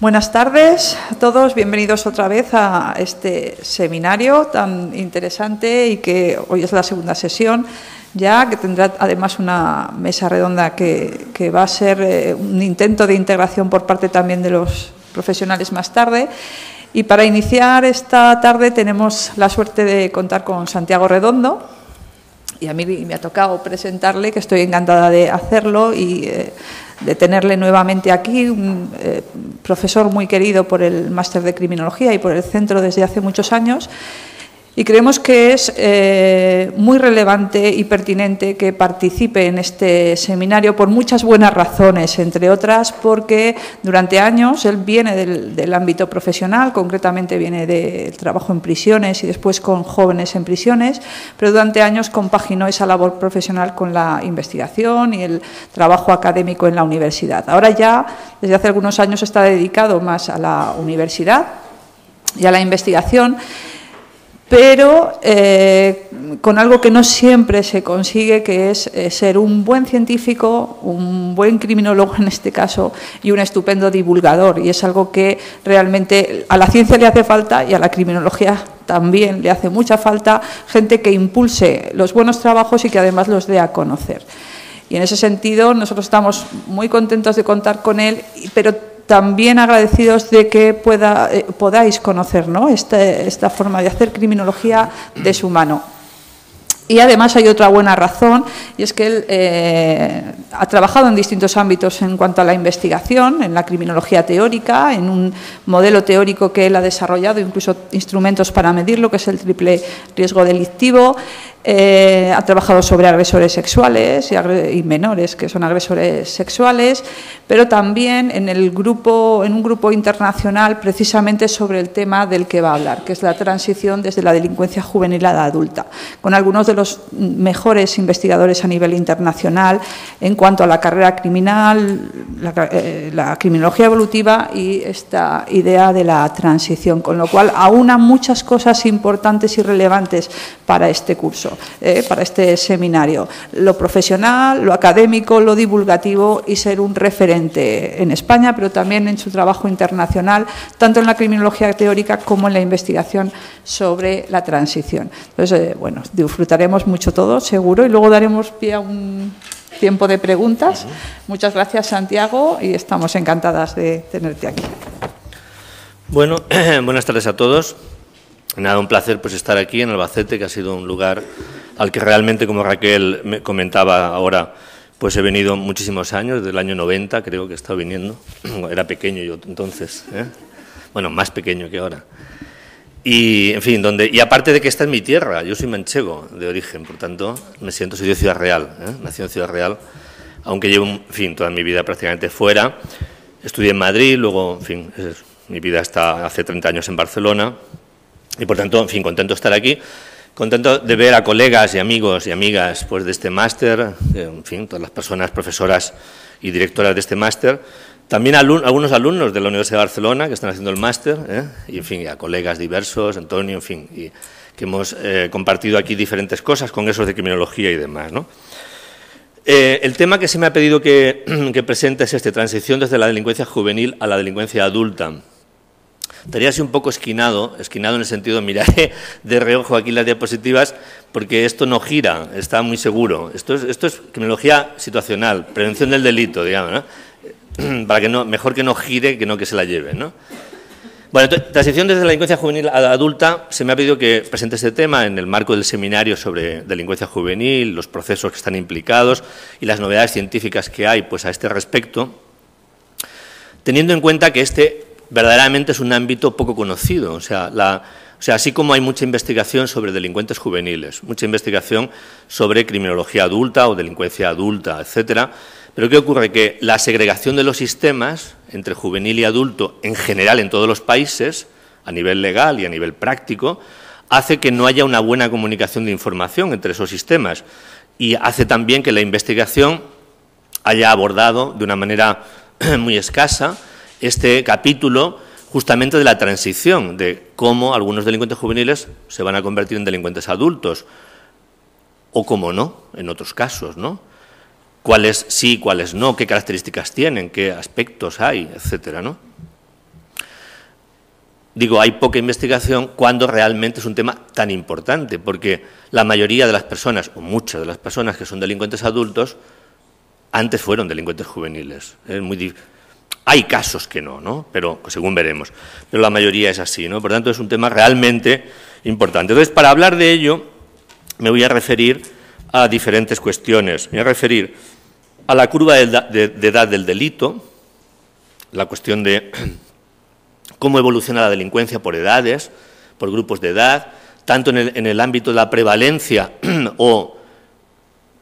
Buenas tardes a todos, bienvenidos otra vez a este seminario tan interesante y que hoy es la segunda sesión ya, que tendrá además una mesa redonda que, va a ser eh, un intento de integración por parte también de los profesionales más tarde. Y para iniciar esta tarde tenemos la suerte de contar con Santiago Redondo, y a mí me ha tocado presentarle, que estoy encantada de hacerlo y eh, de tenerle nuevamente aquí, un eh, profesor muy querido por el Máster de Criminología y por el centro desde hace muchos años. Y creemos que es eh, muy relevante y pertinente que participe en este seminario por muchas buenas razones, entre otras porque durante años él viene del ámbito profesional, concretamente viene del trabajo en prisiones y después con jóvenes en prisiones, pero durante años compaginó esa labor profesional con la investigación y el trabajo académico en la universidad. Ahora ya, desde hace algunos años, está dedicado más a la universidad y a la investigación pero eh, con algo que no siempre se consigue, que es eh, ser un buen científico, un buen criminólogo en este caso, y un estupendo divulgador. Y es algo que realmente a la ciencia le hace falta y a la criminología también le hace mucha falta gente que impulse los buenos trabajos y que además los dé a conocer. Y en ese sentido nosotros estamos muy contentos de contar con él, pero también agradecidos de que eh, podáis conocer este, esta forma de hacer criminología de su mano. Y además hay otra buena razón, y es que él eh, ha trabajado en distintos ámbitos en cuanto a la investigación, en la criminología teórica, en un modelo teórico que él ha desarrollado, incluso instrumentos para medirlo, que es el triple riesgo delictivo, eh, ha trabajado sobre agresores sexuales y, menores que son agresores sexuales, pero también en, el grupo, en un grupo internacional precisamente sobre el tema del que va a hablar, que es la transición desde la delincuencia juvenil a la adulta, con algunos de los mejores investigadores a nivel internacional en cuanto a la carrera criminal, la, eh, la criminología evolutiva y esta idea de la transición, con lo cual aúna muchas cosas importantes y relevantes para este curso. Eh, para este seminario. Lo profesional, lo académico, lo divulgativo y ser un referente en España, pero también en su trabajo internacional, tanto en la criminología teórica como en la investigación sobre la transición. Entonces, eh, bueno, disfrutaremos mucho todo, seguro, y luego daremos pie a un tiempo de preguntas. Muchas gracias, Santiago, y estamos encantadas de tenerte aquí. Bueno, buenas tardes a todos. Nada, un placer pues estar aquí en Albacete, que ha sido un lugar al que realmente, como Raquel me comentaba ahora, pues he venido muchísimos años, desde el año 90 creo que he estado viniendo. Era pequeño yo entonces, ¿eh? bueno, más pequeño que ahora. Y, en fin, donde, y aparte de que esta es mi tierra, yo soy manchego de origen, por tanto, me siento, soy de Ciudad Real, ¿eh? nací en Ciudad Real, aunque llevo, en fin, toda mi vida prácticamente fuera. Estudié en Madrid, luego, en fin, mi vida está hace 30 años en Barcelona, y por tanto, en fin, contento de estar aquí, contento de ver a colegas y amigos y amigas pues, de este máster, en fin, todas las personas profesoras y directoras de este máster, también algunos alumnos de la Universidad de Barcelona que están haciendo el máster, ¿eh? y en fin, a colegas diversos, Antonio, en fin, y que hemos eh, compartido aquí diferentes cosas, con congresos de criminología y demás. Eh, el tema que se me ha pedido que, que presente es este, transición desde la delincuencia juvenil a la delincuencia adulta. Estaría así un poco esquinado, esquinado en el sentido, miraré de reojo aquí las diapositivas, porque esto no gira, está muy seguro. Esto es, esto es criminología situacional, prevención del delito, digamos, ¿no? Para que no, mejor que no gire que no que se la lleve, ¿no? Bueno, transición desde la delincuencia juvenil a la adulta, se me ha pedido que presente este tema en el marco del seminario sobre delincuencia juvenil, los procesos que están implicados y las novedades científicas que hay pues, a este respecto, teniendo en cuenta que este verdaderamente es un ámbito poco conocido. O sea, o sea, así como hay mucha investigación sobre delincuentes juveniles, mucha investigación sobre criminología adulta o delincuencia adulta, etcétera, pero ¿qué ocurre? Que la segregación de los sistemas entre juvenil y adulto, en general en todos los países, a nivel legal y a nivel práctico, hace que no haya una buena comunicación de información entre esos sistemas y hace también que la investigación haya abordado de una manera muy escasa este capítulo justamente de la transición, de cómo algunos delincuentes juveniles se van a convertir en delincuentes adultos, o cómo no, en otros casos, ¿no? Cuáles sí, cuáles no, qué características tienen, qué aspectos hay, etcétera, ¿no? Digo, hay poca investigación cuando realmente es un tema tan importante, porque la mayoría de las personas, o muchas de las personas que son delincuentes adultos, antes fueron delincuentes juveniles. Es muy difícil hay casos que no, ¿no? Pero según veremos. Pero la mayoría es así, ¿no? Por tanto, es un tema realmente importante. Entonces, para hablar de ello, me voy a referir a diferentes cuestiones. Me voy a referir a la curva de edad del delito, la cuestión de cómo evoluciona la delincuencia por edades, por grupos de edad, tanto en el, en el ámbito de la prevalencia o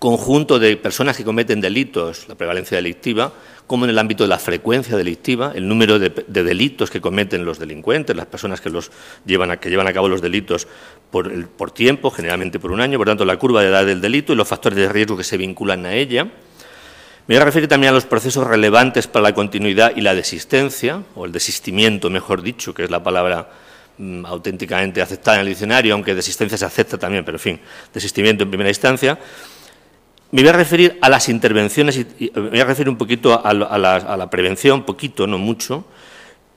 conjunto de personas que cometen delitos, la prevalencia delictiva, como en el ámbito de la frecuencia delictiva, el número de, delitos que cometen los delincuentes, las personas que, los llevan a, que llevan a cabo los delitos por, el, por tiempo, generalmente por un año, por tanto la curva de edad del delito y los factores de riesgo que se vinculan a ella. Me voy referir también a los procesos relevantes para la continuidad y la desistencia, o el desistimiento, mejor dicho, que es la palabra mm, auténticamente aceptada en el diccionario, aunque desistencia se acepta también, pero en fin, desistimiento en primera instancia, me voy a referir a las intervenciones, y, me voy a referir un poquito a, la, prevención, poquito, no mucho,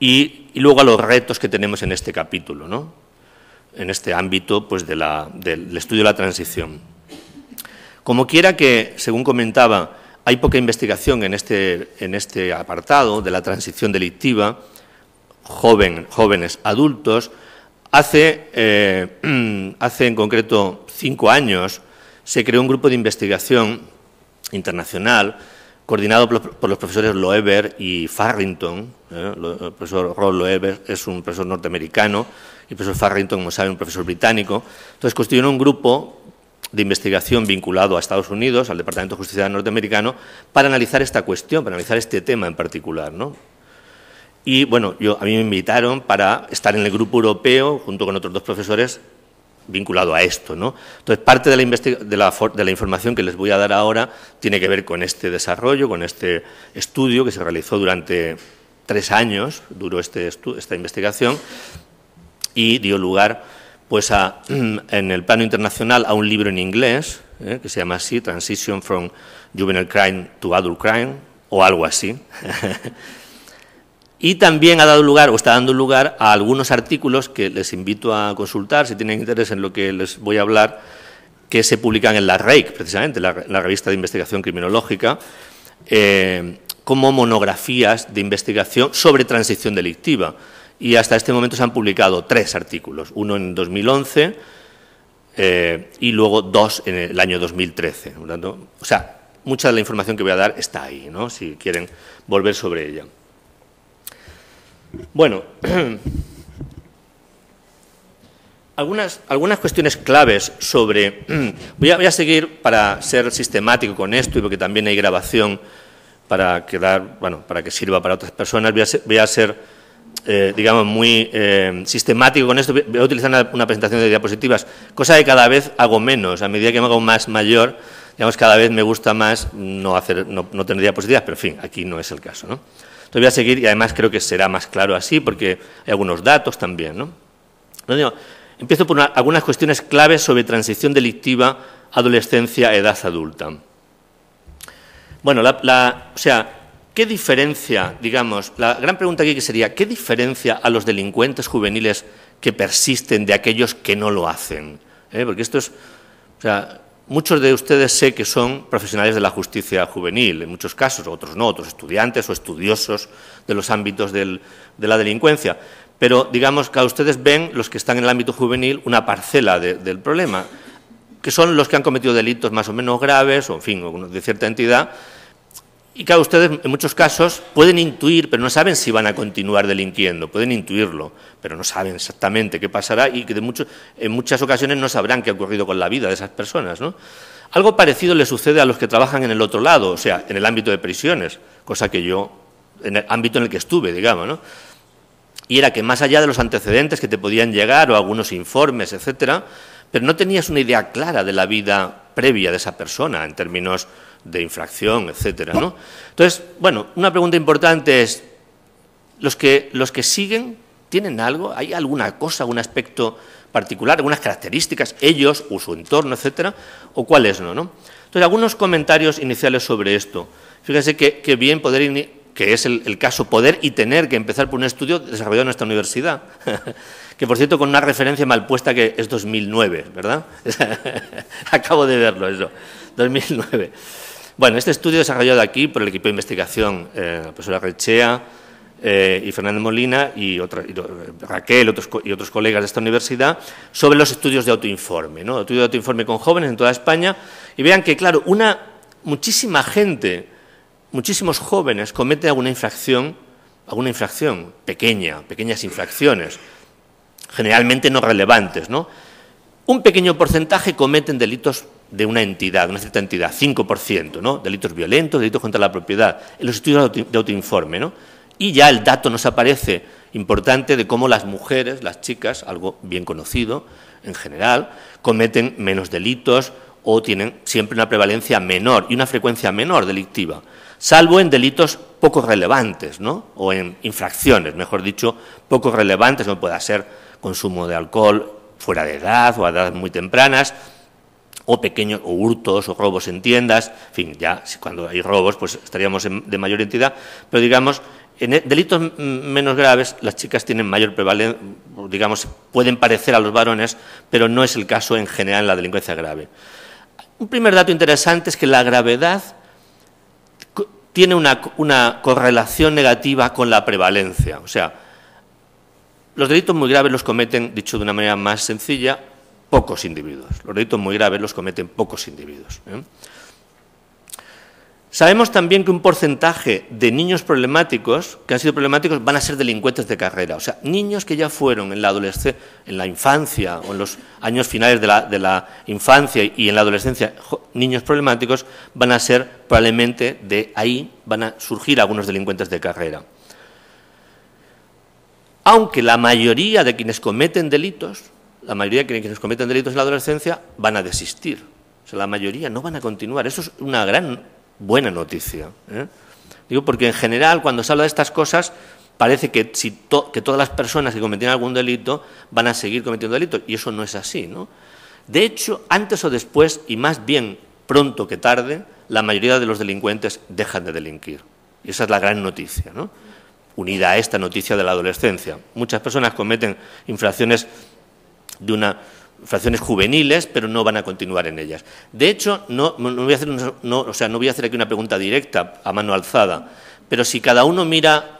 y, luego a los retos que tenemos en este capítulo, ¿no? en este ámbito pues, del estudio de la transición. Como quiera que, según comentaba, hay poca investigación en este, en este apartado de la transición delictiva, joven, jóvenes adultos, hace, eh, hace en concreto cinco años, se creó un grupo de investigación internacional coordinado por los profesores Loeber y Farrington. ¿eh? El profesor Rob Loeber es un profesor norteamericano y el profesor Farrington, como saben, un profesor británico. Entonces, constituyeron un grupo de investigación vinculado a Estados Unidos, al Departamento de Justicia norteamericano, para analizar esta cuestión, para analizar este tema en particular. Y bueno, yo, a mí me invitaron para estar en el grupo europeo, junto con otros dos profesores, vinculado a esto. ¿no? Entonces, parte de la, de, la información que les voy a dar ahora tiene que ver con este desarrollo, con este estudio que se realizó durante tres años, duró este esta investigación, y dio lugar pues, a, en el plano internacional a un libro en inglés, ¿eh? que se llama así, Transition from Juvenile Crime to Adult Crime, o algo así. Y también ha dado lugar o está dando lugar a algunos artículos que les invito a consultar si tienen interés en lo que les voy a hablar, que se publican en la REIC, precisamente, la, revista de investigación criminológica, eh, como monografías de investigación sobre transición delictiva. Y hasta este momento se han publicado tres artículos, uno en 2011 eh, y luego dos en el año 2013. o sea, mucha de la información que voy a dar está ahí, ¿no? si quieren volver sobre ella. Bueno, algunas, algunas cuestiones claves sobre... Voy a, seguir para ser sistemático con esto y porque también hay grabación para, quedar, bueno, para que sirva para otras personas. Voy a ser, eh, digamos, muy eh, sistemático con esto. Voy a utilizar una, presentación de diapositivas, cosa que cada vez hago menos. A medida que me hago más mayor, digamos, cada vez me gusta más no, hacer, no, no tener diapositivas, pero en fin, aquí no es el caso. ¿no? Entonces voy a seguir y además creo que será más claro así porque hay algunos datos también. ¿no? empiezo por algunas cuestiones claves sobre transición delictiva, adolescencia, edad adulta. Bueno, la, o sea, ¿qué diferencia, digamos, la gran pregunta aquí que sería, ¿qué diferencia a los delincuentes juveniles que persisten de aquellos que no lo hacen? ¿Eh? Porque esto es, o Muchos de ustedes sé que son profesionales de la justicia juvenil, en muchos casos, otros no, otros estudiantes o estudiosos de los ámbitos de la delincuencia. Pero digamos que a ustedes ven, los que están en el ámbito juvenil, una parcela del problema, que son los que han cometido delitos más o menos graves, o en fin, de cierta entidad, y claro, ustedes en muchos casos pueden intuir, pero no saben si van a continuar delinquiendo, pueden intuirlo, pero no saben exactamente qué pasará y que en muchas ocasiones no sabrán qué ha ocurrido con la vida de esas personas. ¿no? Algo parecido le sucede a los que trabajan en el otro lado, o sea, en el ámbito de prisiones, cosa que yo, en el ámbito en el que estuve, digamos, ¿no? Y era que más allá de los antecedentes que te podían llegar o algunos informes, etcétera, pero no tenías una idea clara de la vida previa de esa persona en términos de infracción, etcétera, ¿no? Entonces, bueno, una pregunta importante es los que los que siguen tienen algo, hay alguna cosa, algún aspecto particular, algunas características ellos o su entorno, etcétera, o cuáles no, ¿no? Entonces, algunos comentarios iniciales sobre esto. Fíjense que, bien poder que es el, el, caso poder y tener que empezar por un estudio desarrollado en nuestra universidad, que por cierto con una referencia mal puesta que es 2009, ¿verdad? Acabo de verlo eso, 2009. Bueno, este estudio desarrollado aquí por el equipo de investigación, eh, la profesora Rechea eh, y Fernández Molina y, eh, Raquel y otros colegas de esta universidad, sobre los estudios de autoinforme, ¿no? Estudio de autoinforme con jóvenes en toda España. Y vean que, claro, una, muchísima gente, muchísimos jóvenes cometen alguna infracción, alguna infracción pequeña, pequeñas infracciones, generalmente no relevantes, ¿no? Un pequeño porcentaje cometen delitos de una entidad, una cierta entidad, 5%, ¿no? Delitos violentos, delitos contra la propiedad, en los estudios de autoinforme, ¿no? Y ya el dato nos aparece importante de cómo las mujeres, las chicas, algo bien conocido en general, cometen menos delitos o tienen siempre una prevalencia menor y una frecuencia menor delictiva, salvo en delitos poco relevantes, ¿no? O en infracciones, mejor dicho, poco relevantes, no pueda ser consumo de alcohol fuera de edad o a edades muy tempranas, o pequeños, o hurtos, o robos en tiendas, en fin, ya cuando hay robos, pues estaríamos de mayor entidad, pero digamos, en e, delitos menos graves, las chicas tienen mayor prevalencia, digamos, pueden parecer a los varones, pero no es el caso en general en la delincuencia grave. Un primer dato interesante es que la gravedad tiene una correlación negativa con la prevalencia. O sea, los delitos muy graves los cometen, dicho de una manera más sencilla, pocos individuos. Los delitos muy graves los cometen pocos individuos. ¿eh? Sabemos también que un porcentaje de niños problemáticos, que han sido problemáticos, van a ser delincuentes de carrera. O sea, niños que ya fueron en la, adolescencia, en la infancia o en los años finales de la infancia y en la adolescencia, niños problemáticos, van a ser probablemente de ahí, van a surgir algunos delincuentes de carrera. Aunque la mayoría de quienes cometen delitos la mayoría de quienes cometen delitos en la adolescencia van a desistir. O sea, la mayoría no van a continuar. Eso es una gran buena noticia. ¿eh? Digo, porque en general, cuando se habla de estas cosas, parece que, si que todas las personas que cometieron algún delito van a seguir cometiendo delitos, y eso no es así. ¿no? De hecho, antes o después, y más bien pronto que tarde, la mayoría de los delincuentes dejan de delinquir. Y esa es la gran noticia, ¿no? unida a esta noticia de la adolescencia. Muchas personas cometen infracciones de una fracciones juveniles, pero no van a continuar en ellas. De hecho, no, voy a hacer, o sea, no voy a hacer aquí una pregunta directa a mano alzada, pero si cada uno mira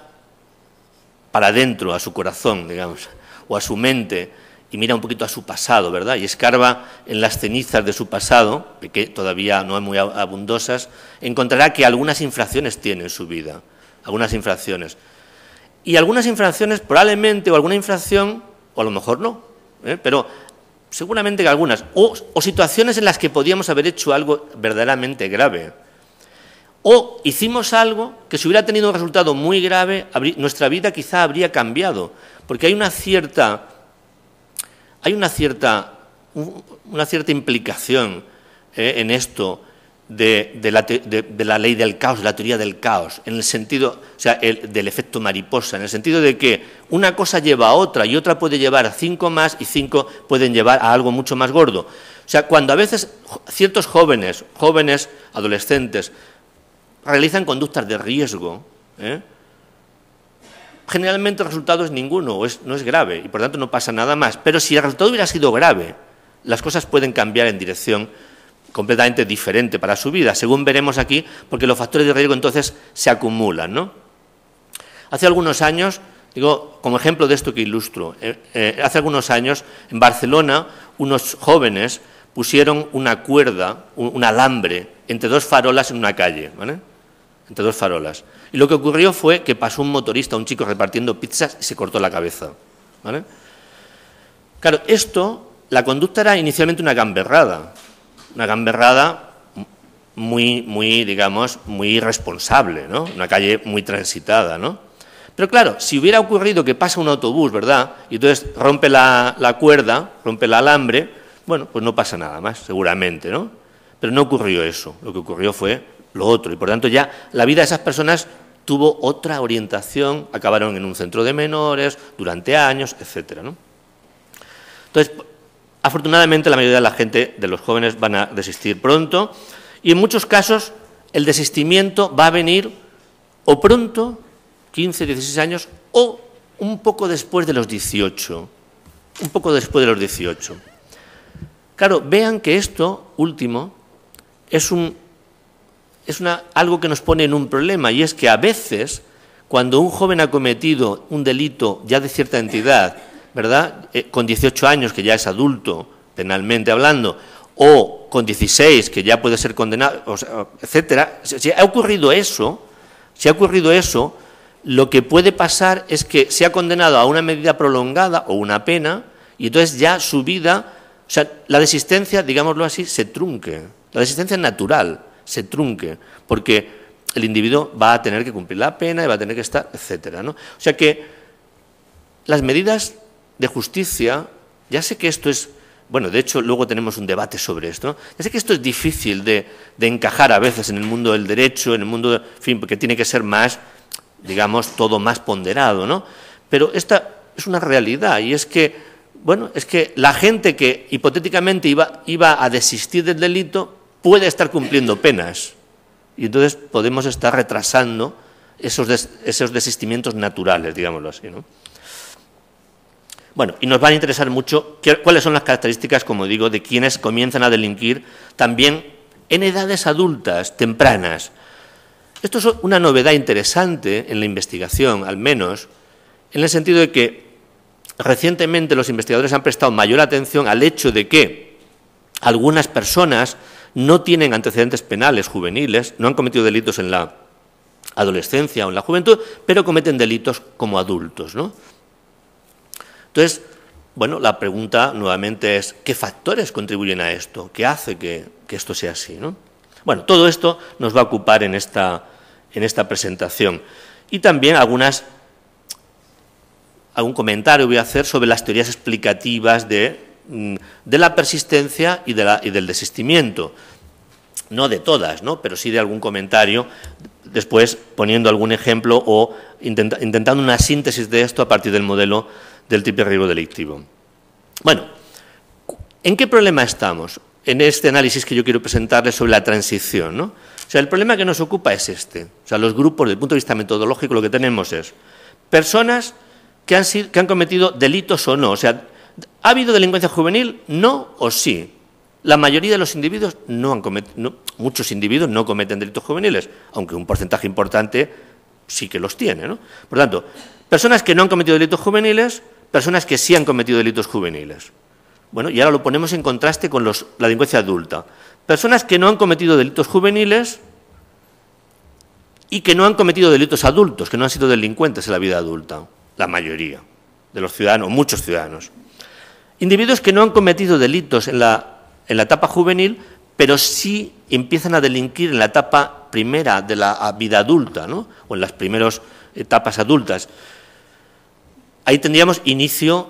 para adentro, a su corazón, digamos, o a su mente, y mira un poquito a su pasado, ¿verdad? Y escarba en las cenizas de su pasado, que todavía no hay muy abundosas, encontrará que algunas infracciones tiene en su vida, algunas infracciones. Y algunas infracciones probablemente, o alguna infracción, o a lo mejor no, ¿eh? pero seguramente que algunas, o, situaciones en las que podíamos haber hecho algo verdaderamente grave. O hicimos algo que si hubiera tenido un resultado muy grave, nuestra vida quizá habría cambiado, porque hay una cierta, hay una cierta, una cierta implicación ¿eh? en esto de, la, ley del caos, de la teoría del caos, en el sentido, o sea, del efecto mariposa, en el sentido de que una cosa lleva a otra y otra puede llevar a cinco más y cinco pueden llevar a algo mucho más gordo. O sea, cuando a veces ciertos jóvenes, jóvenes, adolescentes, realizan conductas de riesgo, ¿eh? generalmente el resultado es ninguno, o no es grave, y por tanto no pasa nada más. Pero si el resultado hubiera sido grave, las cosas pueden cambiar en dirección completamente diferente para su vida, según veremos aquí, porque los factores de riesgo entonces se acumulan. ¿no? Hace algunos años, digo, como ejemplo de esto que ilustro, eh, eh, hace algunos años en Barcelona unos jóvenes pusieron una cuerda, un, alambre, entre dos farolas en una calle, ¿vale? entre dos farolas. Y lo que ocurrió fue que pasó un motorista, un chico repartiendo pizzas y se cortó la cabeza. ¿vale? Claro, esto, la conducta era inicialmente una gamberrada, una gamberrada muy, muy, digamos, muy irresponsable, ¿no? Una calle muy transitada, ¿no? Pero claro, si hubiera ocurrido que pasa un autobús, ¿verdad? Y entonces rompe la, cuerda, rompe el alambre, bueno, pues no pasa nada más, seguramente, ¿no? Pero no ocurrió eso, lo que ocurrió fue lo otro. Y por tanto ya la vida de esas personas tuvo otra orientación, acabaron en un centro de menores durante años, etc. ¿no? Entonces, Afortunadamente, la mayoría de la gente, de los jóvenes, van a desistir pronto y en muchos casos el desistimiento va a venir o pronto, 15, 16 años, o un poco después de los 18. Un poco después de los 18. Claro, vean que esto último es, un, es una, algo que nos pone en un problema y es que a veces cuando un joven ha cometido un delito ya de cierta entidad ¿verdad? Eh, con 18 años, que ya es adulto, penalmente hablando, o con 16, que ya puede ser condenado, etcétera. Si ha ocurrido eso, si ha ocurrido eso, lo que puede pasar es que se ha condenado a una medida prolongada o una pena, y entonces ya su vida, o sea, la desistencia, digámoslo así, se trunque. La desistencia natural se trunque, porque el individuo va a tener que cumplir la pena y va a tener que estar, etcétera. ¿no? O sea que las medidas de justicia, ya sé que esto es, bueno, de hecho luego tenemos un debate sobre esto, ya sé que esto es difícil de, encajar a veces en el mundo del derecho, en el mundo, en fin, porque tiene que ser más, digamos, todo más ponderado, ¿no? Pero esta es una realidad y es que, bueno, es que la gente que hipotéticamente iba, a desistir del delito puede estar cumpliendo penas y entonces podemos estar retrasando esos, esos desistimientos naturales, digámoslo así, ¿no? Bueno, y nos van a interesar mucho cuáles son las características, como digo, de quienes comienzan a delinquir también en edades adultas, tempranas. Esto es una novedad interesante en la investigación, al menos, en el sentido de que recientemente los investigadores han prestado mayor atención al hecho de que algunas personas no tienen antecedentes penales juveniles, no han cometido delitos en la adolescencia o en la juventud, pero cometen delitos como adultos, ¿no? Entonces, bueno, la pregunta nuevamente es, ¿qué factores contribuyen a esto? ¿Qué hace que, esto sea así? Bueno, todo esto nos va a ocupar en esta, en esta presentación. Y también algunas, algún comentario voy a hacer sobre las teorías explicativas de, mm, la persistencia y, del desistimiento. No de todas, ¿no? pero sí de algún comentario, después poniendo algún ejemplo o intentando una síntesis de esto a partir del modelo del tipo de riesgo delictivo. Bueno, ¿en qué problema estamos? En este análisis que yo quiero presentarles sobre la transición. ¿no? O sea, el problema que nos ocupa es este. O sea, los grupos, desde el punto de vista metodológico, lo que tenemos es personas que han, cometido delitos o no. O sea, ¿ha habido delincuencia juvenil? No o sí. La mayoría de los individuos no han cometido, muchos individuos no cometen delitos juveniles, aunque un porcentaje importante sí que los tiene. ¿no? Por tanto, personas que no han cometido delitos juveniles, personas que sí han cometido delitos juveniles. Bueno, y ahora lo ponemos en contraste con la delincuencia adulta. Personas que no han cometido delitos juveniles y que no han cometido delitos adultos, que no han sido delincuentes en la vida adulta, la mayoría de los ciudadanos, muchos ciudadanos. Individuos que no han cometido delitos en la, etapa juvenil, pero sí empiezan a delinquir en la etapa primera de la vida adulta, ¿no? o en las primeras etapas adultas. Ahí tendríamos inicio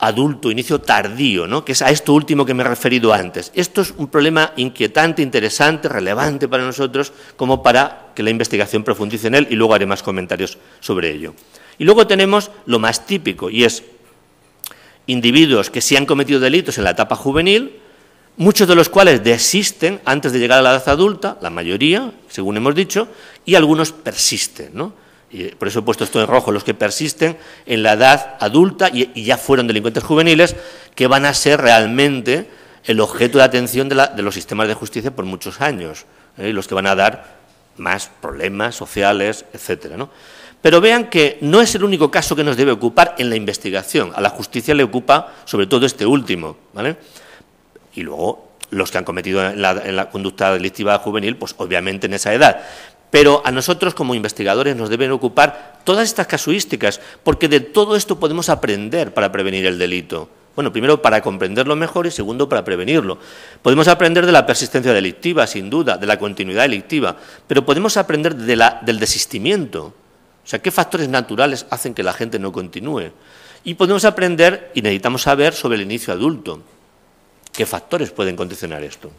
adulto, inicio tardío, ¿no? que es a esto último que me he referido antes. Esto es un problema inquietante, interesante, relevante para nosotros, como para que la investigación profundice en él, y luego haré más comentarios sobre ello. Y luego tenemos lo más típico, y es individuos que sí han cometido delitos en la etapa juvenil, muchos de los cuales desisten antes de llegar a la edad adulta, la mayoría, según hemos dicho, y algunos persisten, ¿no? Eh, por eso he puesto esto en rojo, los que persisten en la edad adulta y, ya fueron delincuentes juveniles, que van a ser realmente el objeto de atención de, los sistemas de justicia por muchos años, ¿eh? los que van a dar más problemas sociales, etcétera. Pero vean que no es el único caso que nos debe ocupar en la investigación. A la justicia le ocupa sobre todo este último, ¿vale? Y luego los que han cometido en la conducta delictiva juvenil, pues obviamente en esa edad. Pero a nosotros como investigadores nos deben ocupar todas estas casuísticas, porque de todo esto podemos aprender para prevenir el delito. Bueno, primero para comprenderlo mejor y segundo para prevenirlo. Podemos aprender de la persistencia delictiva, sin duda, de la continuidad delictiva, pero podemos aprender del desistimiento. O sea, qué factores naturales hacen que la gente no continúe. Y podemos aprender y necesitamos saber sobre el inicio adulto. ¿Qué factores pueden condicionar esto?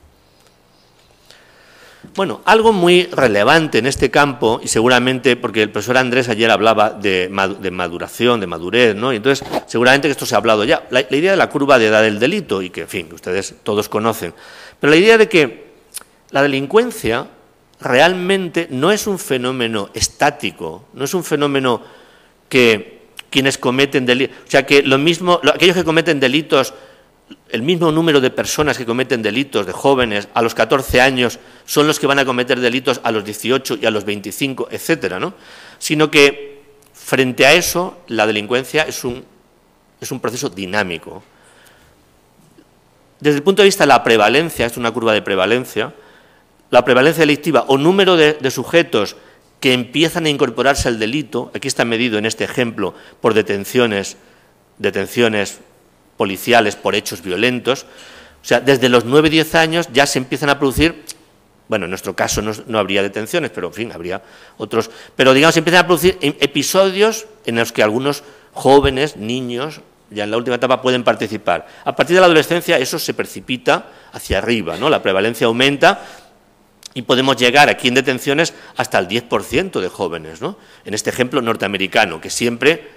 Bueno, algo muy relevante en este campo, y seguramente, porque el profesor Andrés ayer hablaba de, maduración, de madurez, ¿no? Y entonces, seguramente que esto se ha hablado ya. La, idea de la curva de edad del delito, y que, en fin, ustedes todos conocen. Pero la idea de que la delincuencia realmente no es un fenómeno estático, no es un fenómeno que quienes cometen delitos. O sea, que lo mismo, aquellos que cometen delitos el mismo número de personas que cometen delitos de jóvenes a los 14 años son los que van a cometer delitos a los 18 y a los 25, etcétera, ¿no? Sino que frente a eso la delincuencia es un, proceso dinámico. Desde el punto de vista de la prevalencia, es una curva de prevalencia, la prevalencia delictiva o número de, de sujetos que empiezan a incorporarse al delito, aquí está medido en este ejemplo por detenciones, detenciones policiales por hechos violentos. O sea, desde los 9-10 años ya se empiezan a producir, bueno, en nuestro caso no, habría detenciones, pero en fin, habría otros, pero digamos, se empiezan a producir em, episodios en los que algunos jóvenes, niños, ya en la última etapa pueden participar. A partir de la adolescencia eso se precipita hacia arriba, ¿no? La prevalencia aumenta y podemos llegar aquí en detenciones hasta el 10% de jóvenes, ¿no? En este ejemplo norteamericano, que siempre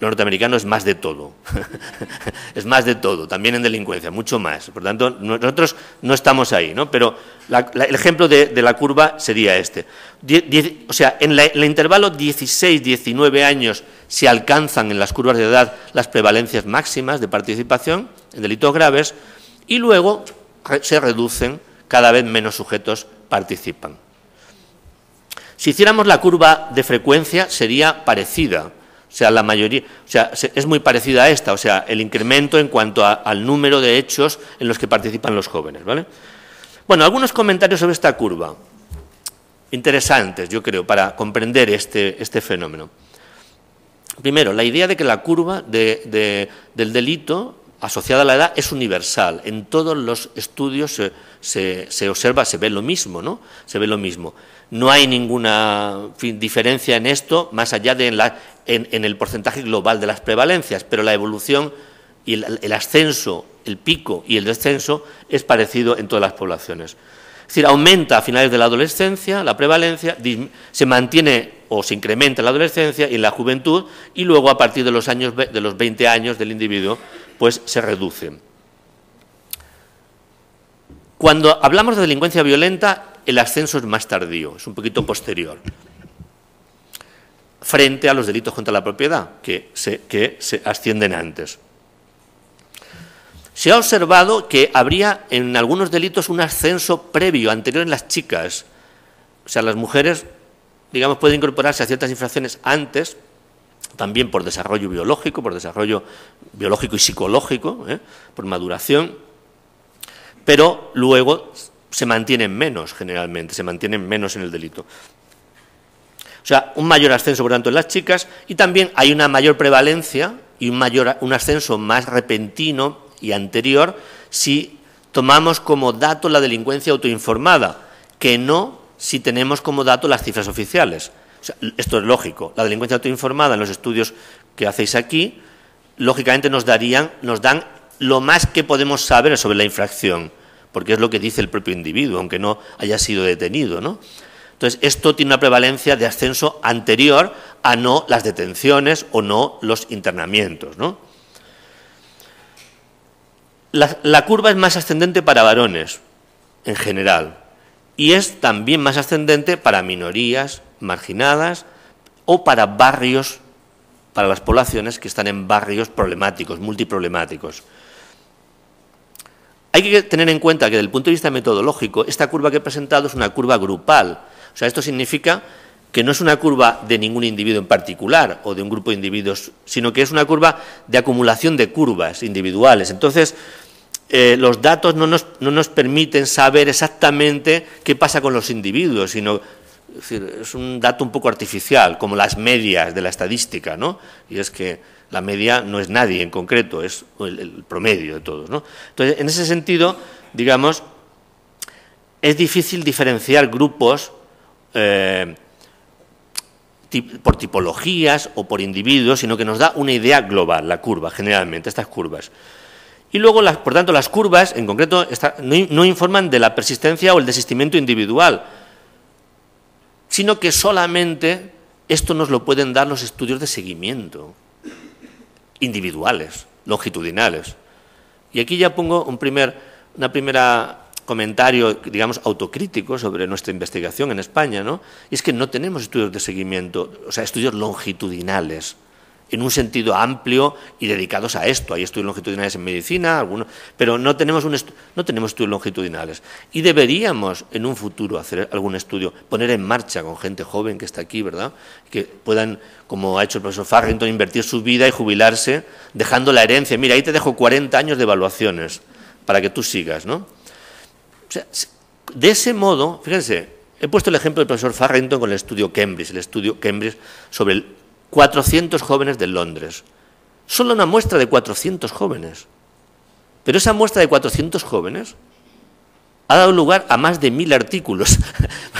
norteamericano es más de todo. es más de todo, también en delincuencia, mucho más. Por tanto, nosotros no estamos ahí, ¿no? Pero el ejemplo de, la curva sería este. o sea, en el intervalo 16-19 años se alcanzan en las curvas de edad las prevalencias máximas de participación en delitos graves y luego se reducen, cada vez menos sujetos participan. Si hiciéramos la curva de frecuencia sería parecida, o sea, la mayoría, o sea, es muy parecida a esta, o sea, el incremento en cuanto al número de hechos en los que participan los jóvenes, ¿vale? Bueno, algunos comentarios sobre esta curva, interesantes, yo creo, para comprender este, este fenómeno. Primero, la idea de que la curva del delito asociada a la edad es universal. En todos los estudios se, se, se observa, se ve lo mismo, ¿no? Se ve lo mismo. No hay ninguna diferencia en esto, más allá de en, el porcentaje global de las prevalencias, pero la evolución y el, ascenso, el pico y el descenso es parecido en todas las poblaciones. Es decir, aumenta a finales de la adolescencia la prevalencia, se mantiene o se incrementa en la adolescencia y en la juventud, y luego a partir de los, años, de los 20 años del individuo, pues se reduce. Cuando hablamos de delincuencia violenta, el ascenso es más tardío, es un poquito posterior, frente a los delitos contra la propiedad, que se, ascienden antes. Se ha observado que habría en algunos delitos un ascenso previo, anterior en las chicas. O sea, las mujeres, digamos, pueden incorporarse a ciertas infracciones antes, también por desarrollo biológico, por desarrollo biológico y psicológico, ¿eh? por maduración, pero luego se mantienen menos generalmente, se mantienen menos en el delito. O sea, un mayor ascenso, por tanto, en las chicas y también hay una mayor prevalencia y un, mayor, ascenso más repentino y anterior si tomamos como dato la delincuencia autoinformada, que no si tenemos como dato las cifras oficiales. esto es lógico. La delincuencia autoinformada en los estudios que hacéis aquí, lógicamente nos darían, nos dan lo más que podemos saber sobre la infracción porque es lo que dice el propio individuo, aunque no haya sido detenido, ¿no? Entonces, esto tiene una prevalencia de ascenso anterior a no las detenciones o no los internamientos. La, la, curva es más ascendente para varones, en general, y es también más ascendente para minorías marginadas o para barrios, para las poblaciones que están en barrios problemáticos, multiproblemáticos. Hay que tener en cuenta que desde el punto de vista metodológico, esta curva que he presentado es una curva grupal. O sea, esto significa que no es una curva de ningún individuo en particular o de un grupo de individuos, sino que es una curva de acumulación de curvas individuales. Entonces, eh, los datos no nos, permiten saber exactamente qué pasa con los individuos, sino es, es un dato un poco artificial, como las medias de la estadística, ¿no? Y es que la media no es nadie en concreto, es el, promedio de todos. Entonces, en ese sentido, digamos, es difícil diferenciar grupos eh, por tipologías o por individuos, sino que nos da una idea global, la curva, generalmente, estas curvas. Y luego, por tanto, las curvas, en concreto, no, informan de la persistencia o el desistimiento individual, sino que solamente esto nos lo pueden dar los estudios de seguimiento individuales, longitudinales. Y aquí ya pongo un primer una primera comentario, digamos, autocrítico sobre nuestra investigación en España, ¿no? Y es que no tenemos estudios de seguimiento, o sea, estudios longitudinales en un sentido amplio y dedicados a esto. Hay estudios longitudinales en medicina, algunos, pero no tenemos, un no tenemos estudios longitudinales. Y deberíamos en un futuro hacer algún estudio, poner en marcha con gente joven que está aquí, ¿verdad? Que puedan, como ha hecho el profesor Farrington, invertir su vida y jubilarse dejando la herencia. Mira, ahí te dejo 40 años de evaluaciones para que tú sigas, ¿no? de ese modo, fíjense, he puesto el ejemplo del profesor Farrington con el estudio Cambridge, el estudio Cambridge sobre el 400 jóvenes de Londres. Solo una muestra de 400 jóvenes. Pero esa muestra de 400 jóvenes ha dado lugar a más de mil artículos.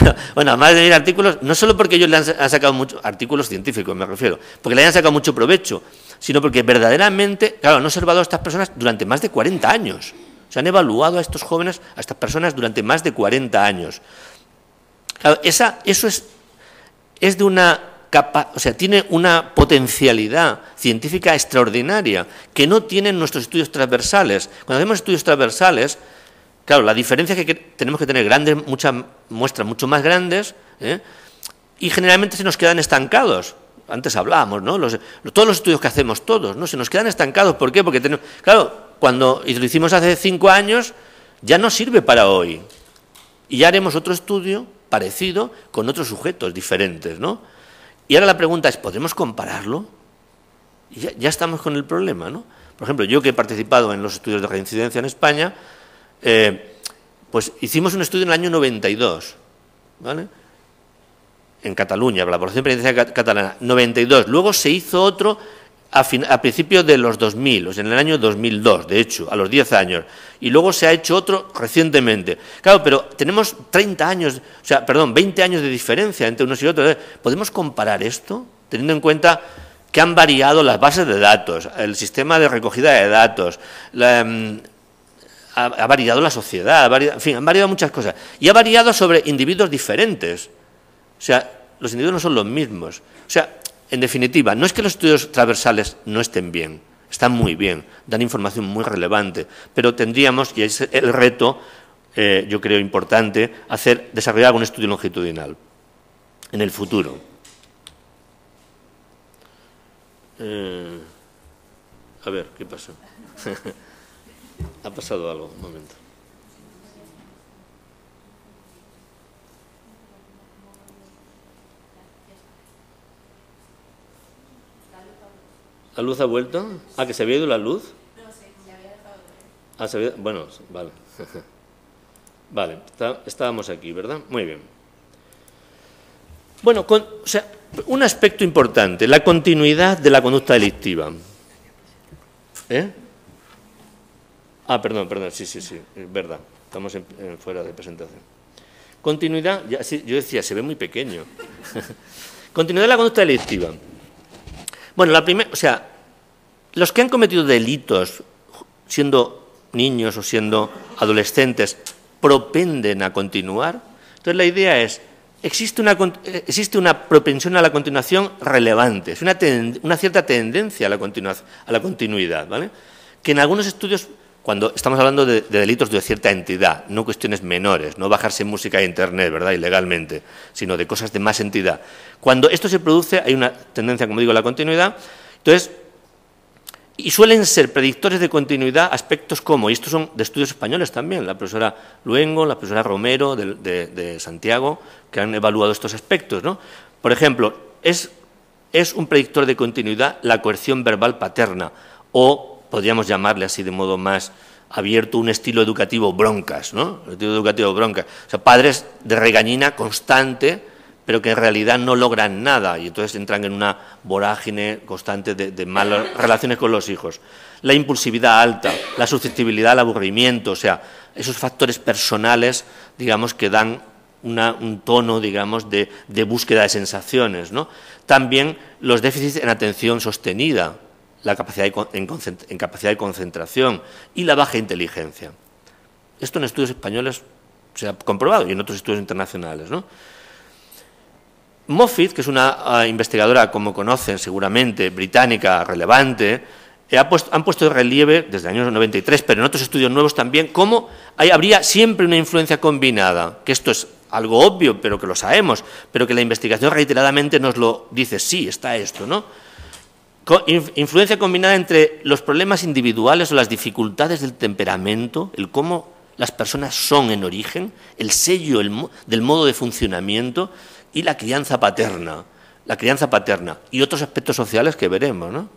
bueno, a más de mil artículos, no solo porque ellos le han, sacado muchos artículos científicos, me refiero, porque le hayan sacado mucho provecho, sino porque verdaderamente, claro, han observado a estas personas durante más de 40 años. Se han evaluado a estos jóvenes, a estas personas durante más de 40 años. esa, eso es, es de una capa, o sea, tiene una potencialidad científica extraordinaria que no tienen nuestros estudios transversales. Cuando hacemos estudios transversales, claro, la diferencia es que tenemos que tener grandes, muchas muestras mucho más grandes ¿eh? y generalmente se nos quedan estancados. Antes hablábamos, ¿no? todos los estudios que hacemos todos, ¿no? Se nos quedan estancados. ¿Por qué? Porque tenemos, claro, cuando lo hicimos hace cinco años, ya no sirve para hoy. Y ya haremos otro estudio parecido con otros sujetos diferentes, ¿no? Y ahora la pregunta es, ¿podemos compararlo? Y ya, estamos con el problema, ¿no? Por ejemplo, yo que he participado en los estudios de reincidencia en España, eh, pues hicimos un estudio en el año 92, ¿vale? En Cataluña, la población penitenciaria catalana, 92. Luego se hizo otro a, fin, a, principios de los 2000, o sea, en el año 2002, de hecho, a los 10 años. Y luego se ha hecho otro recientemente. Claro, pero tenemos 30 años, o sea, perdón, 20 años de diferencia entre unos y otros. ¿Podemos comparar esto? Teniendo en cuenta que han variado las bases de datos, el sistema de recogida de datos, la, em, ha, variado la sociedad, en fin, han variado muchas cosas. Y ha variado sobre individuos diferentes. O sea, los individuos no son los mismos. O sea, en definitiva, no es que los estudios transversales no estén bien, están muy bien, dan información muy relevante, pero tendríamos, y es el reto, eh, yo creo importante, hacer, desarrollar un estudio longitudinal en el futuro. Eh, a ver, ¿qué pasó? ha pasado algo, un momento. ¿La luz ha vuelto? ¿A ah, que se había ido la luz? No, sí, ya había dejado. Ah, se había... Bueno, vale. vale, estábamos aquí, ¿verdad? Muy bien. Bueno, con, o sea, un aspecto importante, la continuidad de la conducta delictiva. ¿Eh? Ah, perdón, perdón, sí, sí, sí, es verdad. Estamos fuera de presentación. Continuidad, sí, yo decía, se ve muy pequeño. continuidad de la conducta delictiva. Bueno, la primera, o sea, los que han cometido delitos siendo niños o siendo adolescentes propenden a continuar. Entonces la idea es, existe una, eh, existe una propensión a la continuación relevante, es una, cierta tendencia a la, a la continuidad, ¿vale? Que en algunos estudios cuando estamos hablando de, delitos de cierta entidad, no cuestiones menores, no bajarse música a internet, ¿verdad?, ilegalmente, sino de cosas de más entidad. Cuando esto se produce, hay una tendencia, como digo, a la continuidad. Entonces, y suelen ser predictores de continuidad aspectos como, y estos son de estudios españoles también, la profesora Luengo, la profesora Romero de, Santiago, que han evaluado estos aspectos, ¿no? Por ejemplo, es, es un predictor de continuidad la coerción verbal paterna o podríamos llamarle así de modo más abierto, un estilo educativo broncas, ¿no? estilo educativo broncas. O sea, padres de regañina constante, pero que en realidad no logran nada y entonces entran en una vorágine constante de, malas relaciones con los hijos. La impulsividad alta, la susceptibilidad al aburrimiento, o sea, esos factores personales, digamos, que dan una, un tono, digamos, de, de, búsqueda de sensaciones. ¿no? También los déficits en atención sostenida, la capacidad en capacidad de concentración y la baja inteligencia. Esto en estudios españoles se ha comprobado y en otros estudios internacionales. ¿no? Moffitt, que es una ah, investigadora, como conocen seguramente, británica, relevante, eh, ha puesto, han puesto de relieve desde el año 93, pero en otros estudios nuevos también, cómo habría siempre una influencia combinada, que esto es algo obvio, pero que lo sabemos, pero que la investigación reiteradamente nos lo dice, sí, está esto, ¿no? influencia combinada entre los problemas individuales o las dificultades del temperamento, el cómo las personas son en origen, el sello del modo de funcionamiento y la crianza paterna, la crianza paterna y otros aspectos sociales que veremos, ¿no?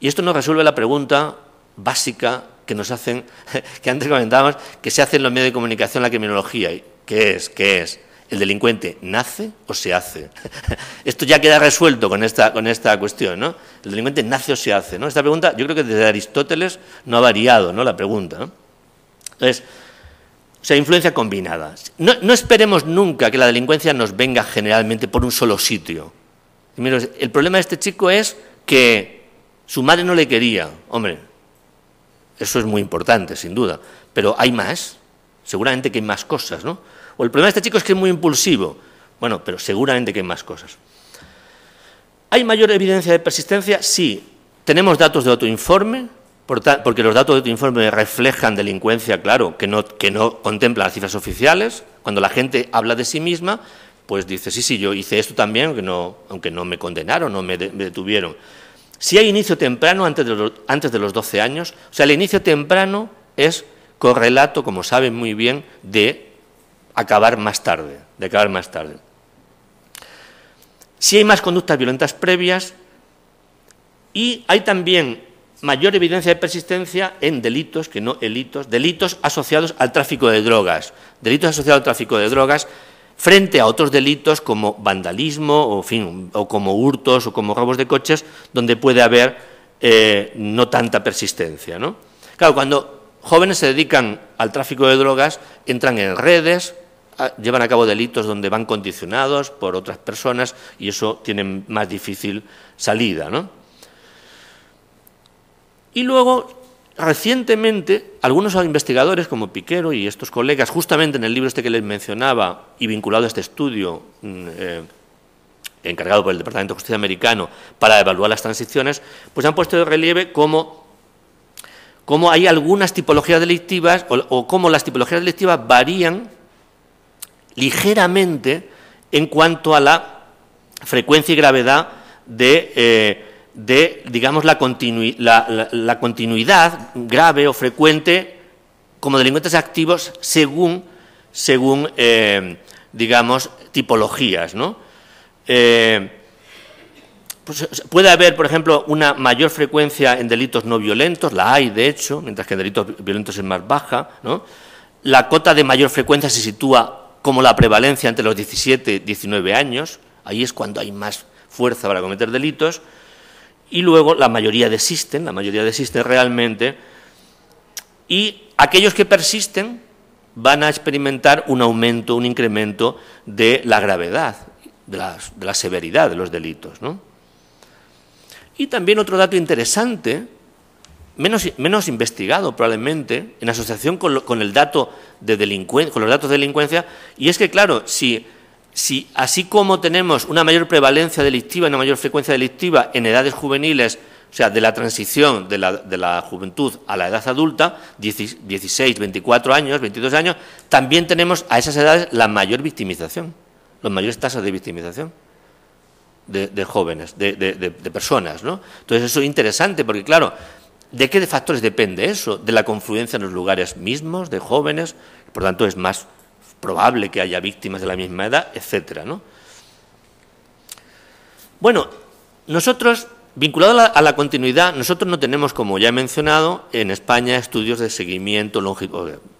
Y esto nos resuelve la pregunta básica que nos hacen, que antes comentábamos, que se hace en los medios de comunicación la criminología, ¿qué es? ¿Qué es? ¿El delincuente nace o se hace? Esto ya queda resuelto con esta, con esta cuestión, ¿no? ¿El delincuente nace o se hace? ¿no? Esta pregunta, yo creo que desde Aristóteles no ha variado ¿no? la pregunta. ¿no? Entonces, o sea, influencia combinada. No, no, esperemos nunca que la delincuencia nos venga generalmente por un solo sitio. el problema de este chico es que su madre no le quería. Hombre, eso es muy importante, sin duda. Pero hay más. Seguramente que hay más cosas, ¿no? O el problema de este chico es que es muy impulsivo. Bueno, pero seguramente que hay más cosas. ¿Hay mayor evidencia de persistencia? Sí. Tenemos datos de otro informe, porque los datos de otro informe reflejan delincuencia, claro, que no, contempla las cifras oficiales. Cuando la gente habla de sí misma, pues dice, sí, sí, yo hice esto también, aunque no, me condenaron, no me, detuvieron. Si hay inicio temprano antes de, los, antes de los 12 años, o sea, el inicio temprano es correlato, como saben muy bien, de acabar más tarde, de acabar más tarde. Si hay más conductas violentas previas y hay también mayor evidencia de persistencia en delitos que no delitos, delitos asociados al tráfico de drogas, delitos asociados al tráfico de drogas frente a otros delitos como vandalismo o, o como hurtos o como robos de coches, donde puede haber eh, no tanta persistencia. ¿no? Claro, cuando jóvenes se dedican al tráfico de drogas, entran en redes, ah, llevan a cabo delitos donde van condicionados por otras personas y eso tiene más difícil salida. Y luego, recientemente, algunos investigadores como Piquero y estos colegas, justamente en el libro este que les mencionaba y vinculado a este estudio mm, eh, encargado por el Departamento de Justicia americano para evaluar las transiciones, pues han puesto de relieve cómo cómo hay algunas tipologías delictivas o, cómo las tipologías delictivas varían ligeramente en cuanto a la frecuencia y gravedad de, eh, digamos, la, continuidad grave o frecuente como delincuentes activos según, según eh, digamos, tipologías. ¿no? Eh, pues, puede haber, por ejemplo, una mayor frecuencia en delitos no violentos, la hay de hecho, mientras que en delitos violentos es más baja, La cota de mayor frecuencia se sitúa como la prevalencia entre los 17 y 19 años, ahí es cuando hay más fuerza para cometer delitos, y luego la mayoría desisten, la mayoría desisten realmente, y aquellos que persisten van a experimentar un aumento, un incremento de la gravedad, de la, de la severidad de los delitos, ¿no? Y también otro dato interesante, menos, investigado probablemente, en asociación con, el dato con los datos de delincuencia, y es que, claro, si, así como tenemos una mayor prevalencia delictiva, una mayor frecuencia delictiva en edades juveniles, o sea, de la transición de la, de la, juventud a la edad adulta, 16, 24 años, 22 años, también tenemos a esas edades la mayor victimización, las mayores tasas de victimización de, jóvenes, de, personas. ¿no? Entonces eso es interesante porque, claro, ¿de qué factores depende eso? De la confluencia en los lugares mismos, de jóvenes, por tanto es más probable que haya víctimas de la misma edad, etcétera. ¿no? Bueno, nosotros Vinculado a la, continuidad, nosotros no tenemos, como ya he mencionado, en España estudios de seguimiento,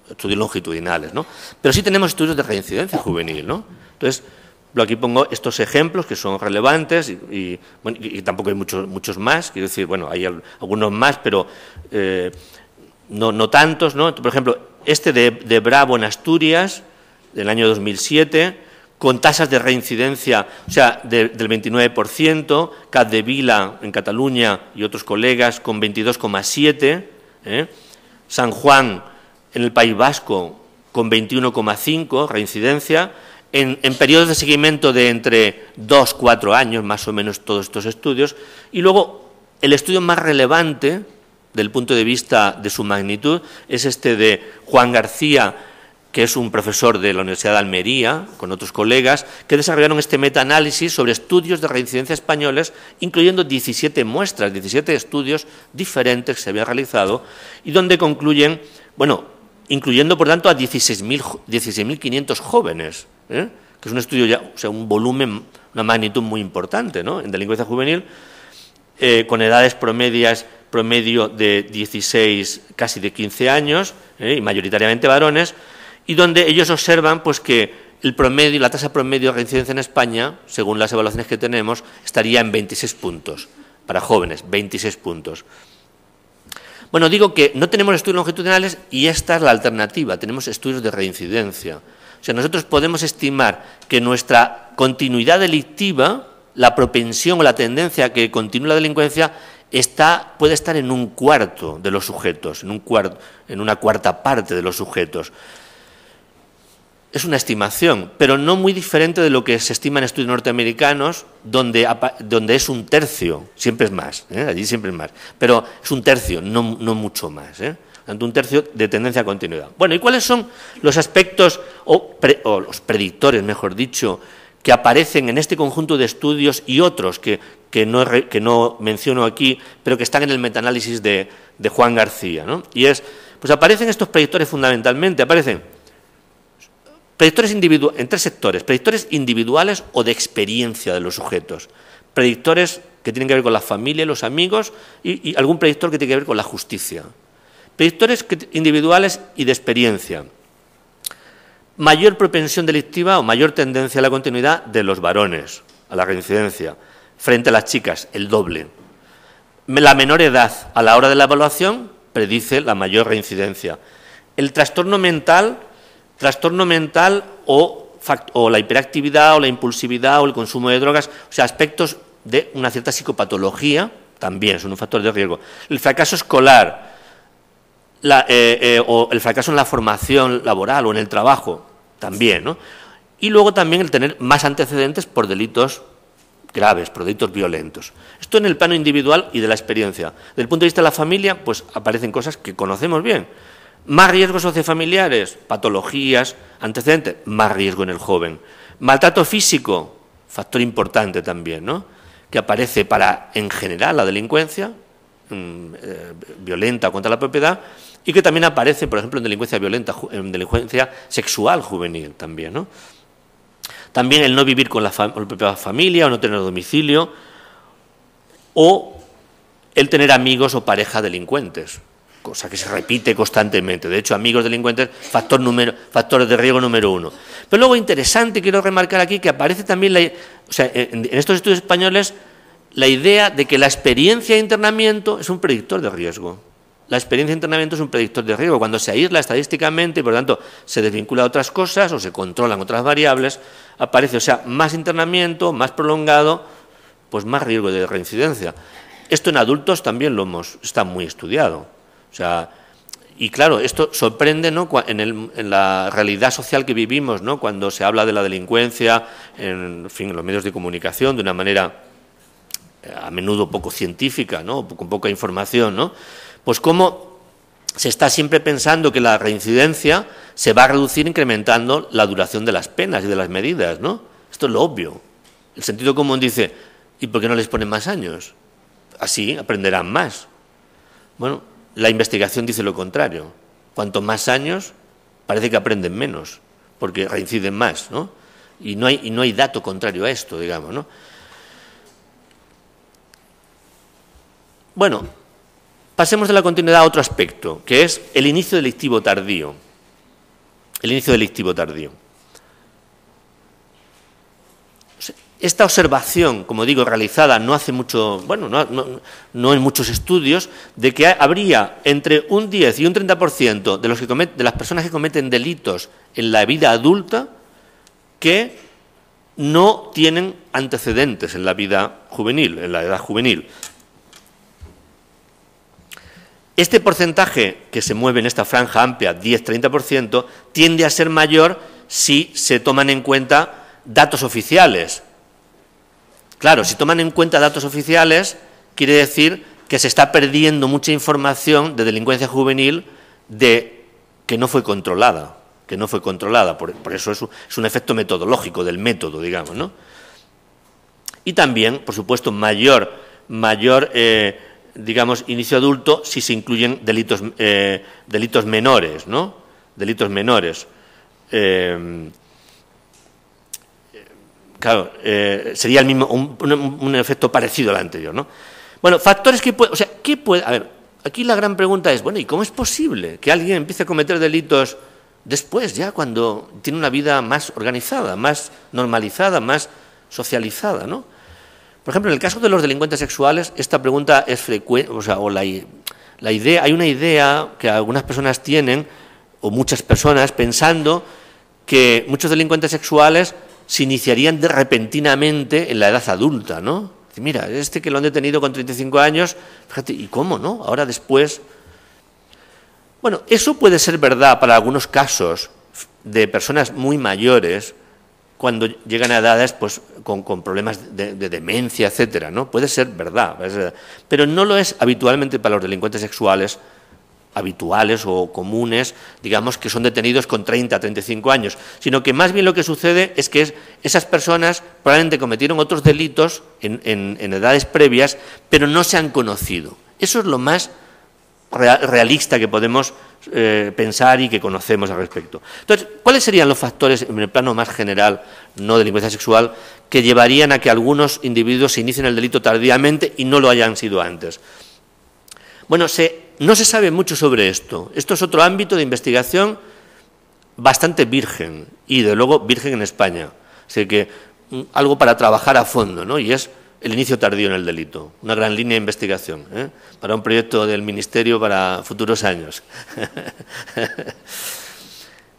estudios longitudinales, ¿no? Pero sí tenemos estudios de reincidencia juvenil, ¿no? Entonces, aquí pongo estos ejemplos que son relevantes y, tampoco hay muchos, muchos más. Quiero decir, bueno, hay algunos más, pero eh, no, tantos. ¿no? Por ejemplo, este de, Bravo en Asturias, del año 2007, con tasas de reincidencia, o sea, del 29%, Vila en Cataluña y otros colegas con 22,7%, ¿eh? San Juan en el País Vasco con 21,5% reincidencia, en, periodos de seguimiento de entre dos, cuatro años, más o menos todos estos estudios, y luego el estudio más relevante, del punto de vista de su magnitud, es este de Juan García, que es un profesor de la Universidad de Almería, con otros colegas, que desarrollaron este metaanálisis sobre estudios de reincidencia españoles, incluyendo 17 muestras, 17 estudios diferentes que se habían realizado, y donde concluyen, bueno, incluyendo, por tanto, a 16.500 jóvenes, ¿eh? que es un estudio ya, o sea, un volumen, una magnitud muy importante ¿no? en delincuencia juvenil, eh, con edades promedias, promedio de 16, casi de 15 años, ¿eh? y mayoritariamente varones, y donde ellos observan pues, que el promedio, la tasa promedio de reincidencia en España, según las evaluaciones que tenemos, estaría en 26 puntos, para jóvenes, 26 puntos. Bueno, digo que no tenemos estudios longitudinales y esta es la alternativa, tenemos estudios de reincidencia. O sea, nosotros podemos estimar que nuestra continuidad delictiva, la propensión o la tendencia a que continúe la delincuencia, puede estar en un cuarto de los sujetos, en una cuarta parte de los sujetos es una estimación, pero no muy diferente de lo que se estima en estudios norteamericanos, donde, donde es un tercio, siempre es más, ¿eh? allí siempre es más, pero es un tercio, no, mucho más. ¿eh? un tercio de tendencia a continuidad. Bueno, ¿y cuáles son los aspectos o, los predictores, mejor dicho, que aparecen en este conjunto de estudios y otros que, que, no, menciono aquí, pero que están en el metaanálisis de, Juan García? Y es, pues aparecen estos predictores fundamentalmente, aparecen Predictores en tres sectores, predictores individuales o de experiencia de los sujetos, predictores que tienen que ver con la familia, los amigos y, algún predictor que tiene que ver con la justicia. Predictores individuales y de experiencia. Mayor propensión delictiva o mayor tendencia a la continuidad de los varones, a la reincidencia, frente a las chicas, el doble. La menor edad a la hora de la evaluación predice la mayor reincidencia. El trastorno mental Trastorno mental o, la hiperactividad o la impulsividad o el consumo de drogas, o sea, aspectos de una cierta psicopatología también son un factor de riesgo. El fracaso escolar eh, eh, o el fracaso en la formación laboral o en el trabajo también, ¿no? Y luego también el tener más antecedentes por delitos graves, por delitos violentos. Esto en el plano individual y de la experiencia. Del punto de vista de la familia, pues aparecen cosas que conocemos bien. Más riesgos sociofamiliares, patologías, antecedentes, más riesgo en el joven. Maltrato físico, factor importante también, ¿no? Que aparece para, en general, la delincuencia mm, eh, violenta contra la propiedad y que también aparece, por ejemplo, en delincuencia violenta, en delincuencia sexual juvenil también, También el no vivir con la, con la propia familia o no tener domicilio o el tener amigos o pareja delincuentes, cosa que se repite constantemente. De hecho, amigos delincuentes, factor de riesgo número uno. Pero luego, interesante, quiero remarcar aquí que aparece también, o sea, en, estos estudios españoles, la idea de que la experiencia de internamiento es un predictor de riesgo. La experiencia de internamiento es un predictor de riesgo. Cuando se aísla estadísticamente y, por lo tanto, se desvincula a otras cosas o se controlan otras variables, aparece, o sea, más internamiento, más prolongado, pues más riesgo de reincidencia. Esto en adultos también lo hemos, está muy estudiado. O sea, y claro, esto sorprende ¿no? en, la realidad social que vivimos, ¿no? cuando se habla de la delincuencia, en, fin, los medios de comunicación, de una manera eh, a menudo poco científica, ¿no? con poca información, ¿no? pues cómo se está siempre pensando que la reincidencia se va a reducir incrementando la duración de las penas y de las medidas. ¿no? Esto es lo obvio. El sentido común dice, ¿y por qué no les ponen más años? Así aprenderán más. Bueno, la investigación dice lo contrario. Cuanto más años, parece que aprenden menos, porque reinciden más, ¿no? Y no hay, no hay dato contrario a esto, digamos, ¿no? Bueno, pasemos de la continuidad a otro aspecto, que es el inicio delictivo tardío. El inicio delictivo tardío. Esta observación, como digo, realizada no hace mucho, bueno, no, hay muchos estudios, de que habría entre un 10 y un 30% de, los de las personas que cometen delitos en la vida adulta que no tienen antecedentes en la vida juvenil, en la edad juvenil. Este porcentaje que se mueve en esta franja amplia, 10-30%, tiende a ser mayor si se toman en cuenta datos oficiales, Claro, si toman en cuenta datos oficiales, quiere decir que se está perdiendo mucha información de delincuencia juvenil de que no fue controlada, que no fue controlada. Por, eso es un, efecto metodológico del método, digamos, Y también, por supuesto, mayor, mayor eh, digamos, inicio adulto si se incluyen delitos, eh, delitos menores, ¿no? Delitos menores. Eh, Claro, eh, sería el mismo, un, efecto parecido al anterior, ¿no? Bueno, factores que puede, o sea, ¿qué puede? A ver, aquí la gran pregunta es, bueno, ¿y cómo es posible que alguien empiece a cometer delitos después, ya cuando tiene una vida más organizada, más normalizada, más socializada, ¿no? Por ejemplo, en el caso de los delincuentes sexuales, esta pregunta es frecuente, o sea, o la idea, hay una idea que algunas personas tienen, o muchas personas, pensando que muchos delincuentes sexuales se iniciarían de repentinamente en la edad adulta, ¿no? Mira, este que lo han detenido con 35 años, fíjate, ¿y cómo, no? Ahora después... Bueno, eso puede ser verdad para algunos casos de personas muy mayores cuando llegan a edades pues, con, problemas de, de, demencia, etcétera, ¿no? Puede ser verdad, pero no lo es habitualmente para los delincuentes sexuales habituales o comunes, digamos, que son detenidos con 30, 35 años, sino que más bien lo que sucede es que esas personas probablemente cometieron otros delitos en, en, edades previas, pero no se han conocido. Eso es lo más realista que podemos eh, pensar y que conocemos al respecto. Entonces, ¿cuáles serían los factores en el plano más general, no delincuencia sexual, que llevarían a que algunos individuos se inicien el delito tardíamente y no lo hayan sido antes? Bueno, se no se sabe mucho sobre esto. Esto es otro ámbito de investigación bastante virgen y, de luego, virgen en España. Así que mm, algo para trabajar a fondo, ¿no? Y es el inicio tardío en el delito, una gran línea de investigación ¿eh? para un proyecto del Ministerio para futuros años.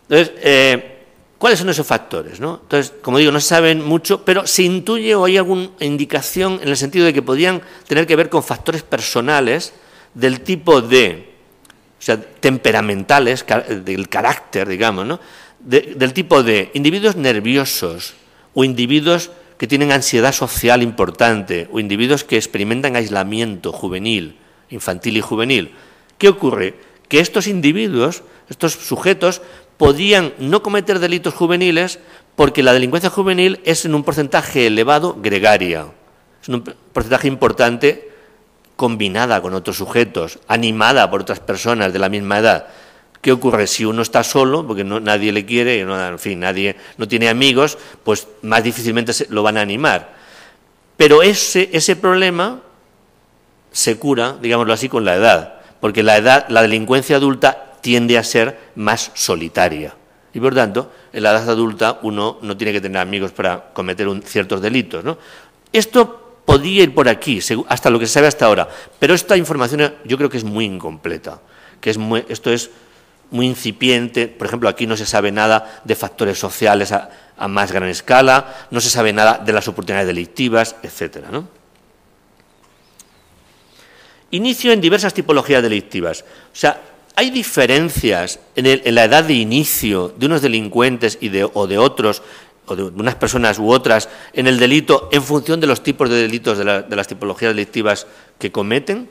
Entonces, eh, ¿cuáles son esos factores? No? Entonces, como digo, no se saben mucho, pero se intuye o hay alguna indicación en el sentido de que podían tener que ver con factores personales del tipo de, o sea, temperamentales, del carácter, digamos, ¿no? del tipo de individuos nerviosos o individuos que tienen ansiedad social importante o individuos que experimentan aislamiento juvenil, infantil y juvenil. ¿Qué ocurre? Que estos individuos, estos sujetos, podían no cometer delitos juveniles porque la delincuencia juvenil es en un porcentaje elevado gregaria, es un porcentaje importante combinada con otros sujetos, animada por otras personas de la misma edad. ¿Qué ocurre si uno está solo, porque nadie le quiere, no, en fin, nadie no tiene amigos, pues más difícilmente se, lo van a animar. Pero ese, ese problema se cura, digámoslo así, con la edad, porque la edad, la delincuencia adulta tiende a ser más solitaria. Y por tanto, en la edad adulta uno no tiene que tener amigos para cometer ciertos delitos. ¿no? Esto podía ir por aquí, hasta lo que se sabe hasta ahora. Pero esta información yo creo que es muy incompleta, que es esto es muy incipiente. Por ejemplo, aquí no se sabe nada de factores sociales a, más gran escala, no se sabe nada de las oportunidades delictivas, etcétera. Inicio en diversas tipologías delictivas. O sea, hay diferencias en, la edad de inicio de unos delincuentes y o de otros o de unas personas u otras en el delito en función de los tipos de delitos, de, las tipologías delictivas que cometen.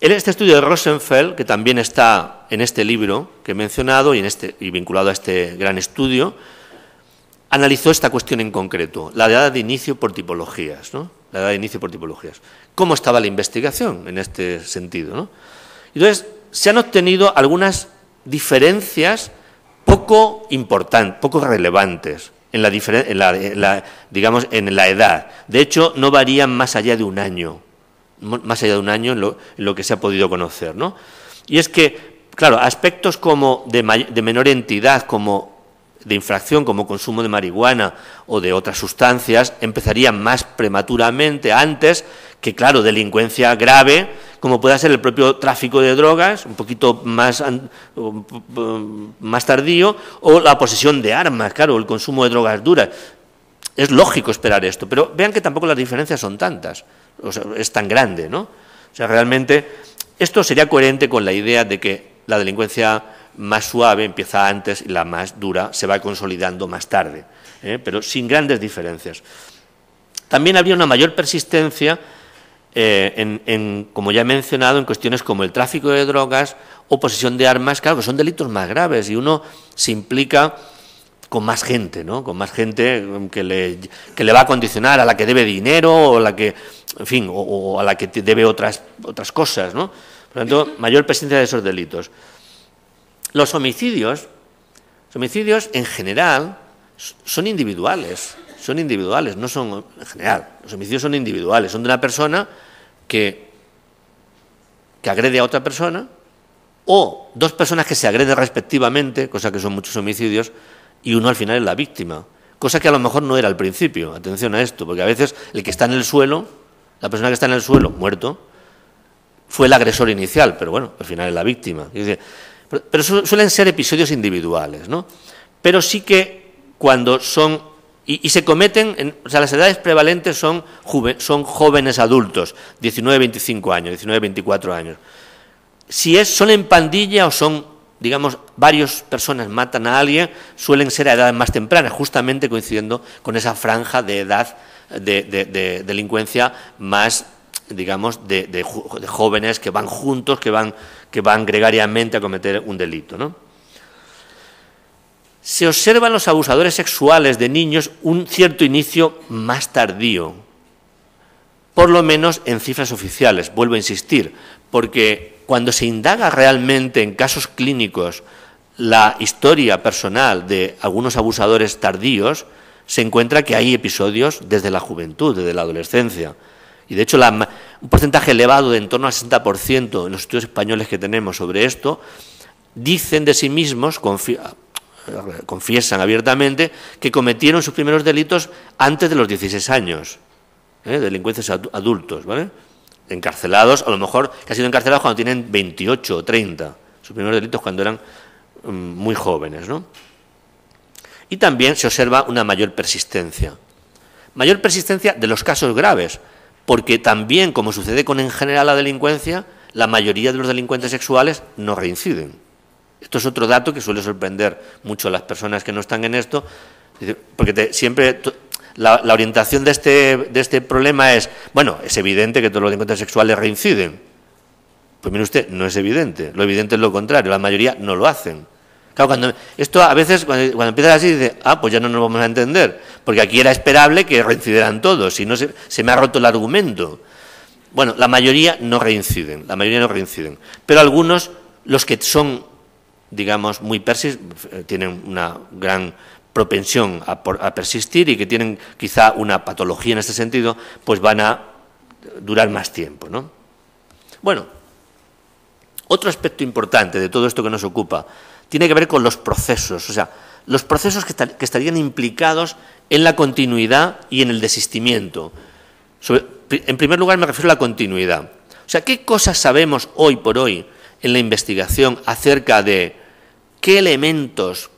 En este estudio de Rosenfeld, que también está en este libro que he mencionado y, en este, y vinculado a este gran estudio, analizó esta cuestión en concreto, la edad de inicio por tipologías, ¿no? La edad de inicio por tipologías. ¿Cómo estaba la investigación en este sentido? ¿no? Entonces, se han obtenido algunas diferencias poco importantes, poco relevantes en la, digamos, en la edad. De hecho, no varían más allá de un año, más allá de un año en lo, que se ha podido conocer. ¿no? Y es que, claro, aspectos como de, de menor entidad, como de infracción como consumo de marihuana o de otras sustancias empezarían más prematuramente antes que claro, delincuencia grave, como pueda ser el propio tráfico de drogas, un poquito más, más tardío, o la posesión de armas, claro, el consumo de drogas duras. Es lógico esperar esto, pero vean que tampoco las diferencias son tantas, o sea, es tan grande, ¿no? O sea, realmente esto sería coherente con la idea de que la delincuencia más suave empieza antes y la más dura se va consolidando más tarde, ¿eh? pero sin grandes diferencias. También habría una mayor persistencia eh, en, como ya he mencionado, en cuestiones como el tráfico de drogas o posesión de armas, claro que son delitos más graves y uno se implica con más gente, ¿no? Con más gente que le, que le va a condicionar, a la que debe dinero o la que, en fin, o, a la que debe otras, otras cosas, ¿no? Por lo tanto, mayor presencia de esos delitos. Los homicidios, los homicidios en general son individuales, son individuales, no son en general. Los homicidios son individuales, son de una persona que, que agrede a otra persona o dos personas que se agreden respectivamente, cosa que son muchos homicidios, y uno al final es la víctima, cosa que a lo mejor no era al principio. Atención a esto, porque a veces el que está en el suelo, la persona que está en el suelo, muerto, fue el agresor inicial, pero bueno, al final es la víctima. Pero suelen ser episodios individuales, ¿no? Pero sí que cuando son y, se cometen, o sea, las edades prevalentes son, jóvenes adultos, 19, 25 años, 19, 24 años. Si es, son en pandilla o son, digamos, varias personas matan a alguien, suelen ser a edades más tempranas, justamente coincidiendo con esa franja de edad de, delincuencia más digamos, de, de, jóvenes que van juntos, que van, que van gregariamente a cometer un delito, ¿no? se observan los abusadores sexuales de niños un cierto inicio más tardío, por lo menos en cifras oficiales, vuelvo a insistir, porque cuando se indaga realmente en casos clínicos la historia personal de algunos abusadores tardíos, se encuentra que hay episodios desde la juventud, desde la adolescencia. Y de hecho, un porcentaje elevado de en torno al 60% en los estudios españoles que tenemos sobre esto, dicen de sí mismos, confiesan abiertamente que cometieron sus primeros delitos antes de los 16 años, ¿eh? delincuentes adultos, ¿vale? Encarcelados, a lo mejor que han sido encarcelados cuando tienen 28 o 30, sus primeros delitos cuando eran mm, muy jóvenes, ¿no? Y también se observa una mayor persistencia. Mayor persistencia de los casos graves, porque también, como sucede con en general la delincuencia, la mayoría de los delincuentes sexuales no reinciden. Esto es otro dato que suele sorprender mucho a las personas que no están en esto, porque siempre la, orientación este, de este, problema es, bueno, es evidente que todos los encuentros sexuales reinciden. Pues mire usted, no es evidente, lo evidente es lo contrario, la mayoría no lo hacen. Claro, cuando, esto a veces cuando, empieza así dice, ah, pues ya no nos vamos a entender, porque aquí era esperable que reincideran todos, si no se, se me ha roto el argumento. Bueno, la mayoría no reinciden, la mayoría no reinciden, pero algunos, los que son digamos, muy persis, eh, tienen una gran propensión a, persistir y que tienen quizá una patología en este sentido, pues van a durar más tiempo. ¿no? Bueno, otro aspecto importante de todo esto que nos ocupa tiene que ver con los procesos, o sea, los procesos que, estarían implicados en la continuidad y en el desistimiento. en primer lugar me refiero a la continuidad. O sea, ¿qué cosas sabemos hoy por hoy en la investigación acerca de qué elementos,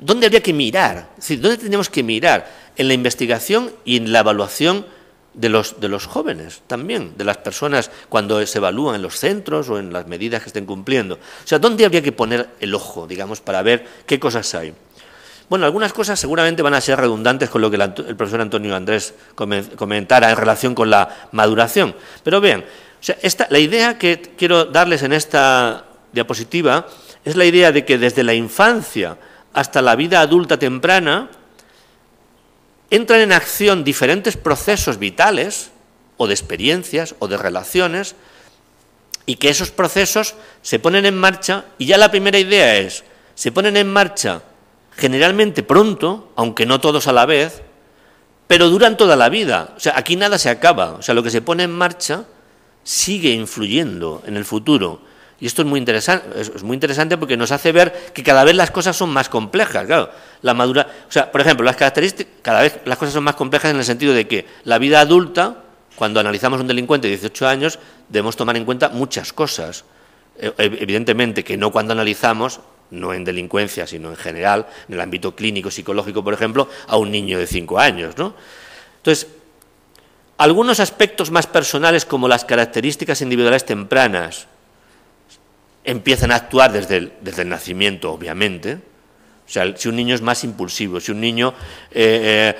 dónde habría que mirar, dónde tenemos que mirar en la investigación y en la evaluación de los, de los jóvenes también, de las personas cuando se evalúan en los centros o en las medidas que estén cumpliendo. O sea, ¿dónde habría que poner el ojo, digamos, para ver qué cosas hay? Bueno, algunas cosas seguramente van a ser redundantes con lo que el, profesor Antonio Andrés comentara en relación con la maduración. Pero bien, la idea que quiero darles en esta diapositiva es la idea de que desde la infancia hasta la vida adulta temprana entran en acción diferentes procesos vitales o de experiencias o de relaciones y que esos procesos se ponen en marcha y ya la primera idea es, se ponen en marcha generalmente pronto, aunque no todos a la vez, pero duran toda la vida. O sea, aquí nada se acaba. O sea, lo que se pone en marcha sigue influyendo en el futuro. Y esto es muy, interesante, es muy interesante porque nos hace ver que cada vez las cosas son más complejas. Claro, la madura, o sea, por ejemplo, las características, cada vez las cosas son más complejas en el sentido de que la vida adulta, cuando analizamos un delincuente de 18 años, debemos tomar en cuenta muchas cosas. E, e, evidentemente que no cuando analizamos, no en delincuencia, sino en general, en el ámbito clínico, psicológico, por ejemplo, a un niño de 5 años. ¿no? Entonces, algunos aspectos más personales como las características individuales tempranas empiezan a actuar desde el, nacimiento, obviamente. O sea, si un niño es más impulsivo, si un niño eh,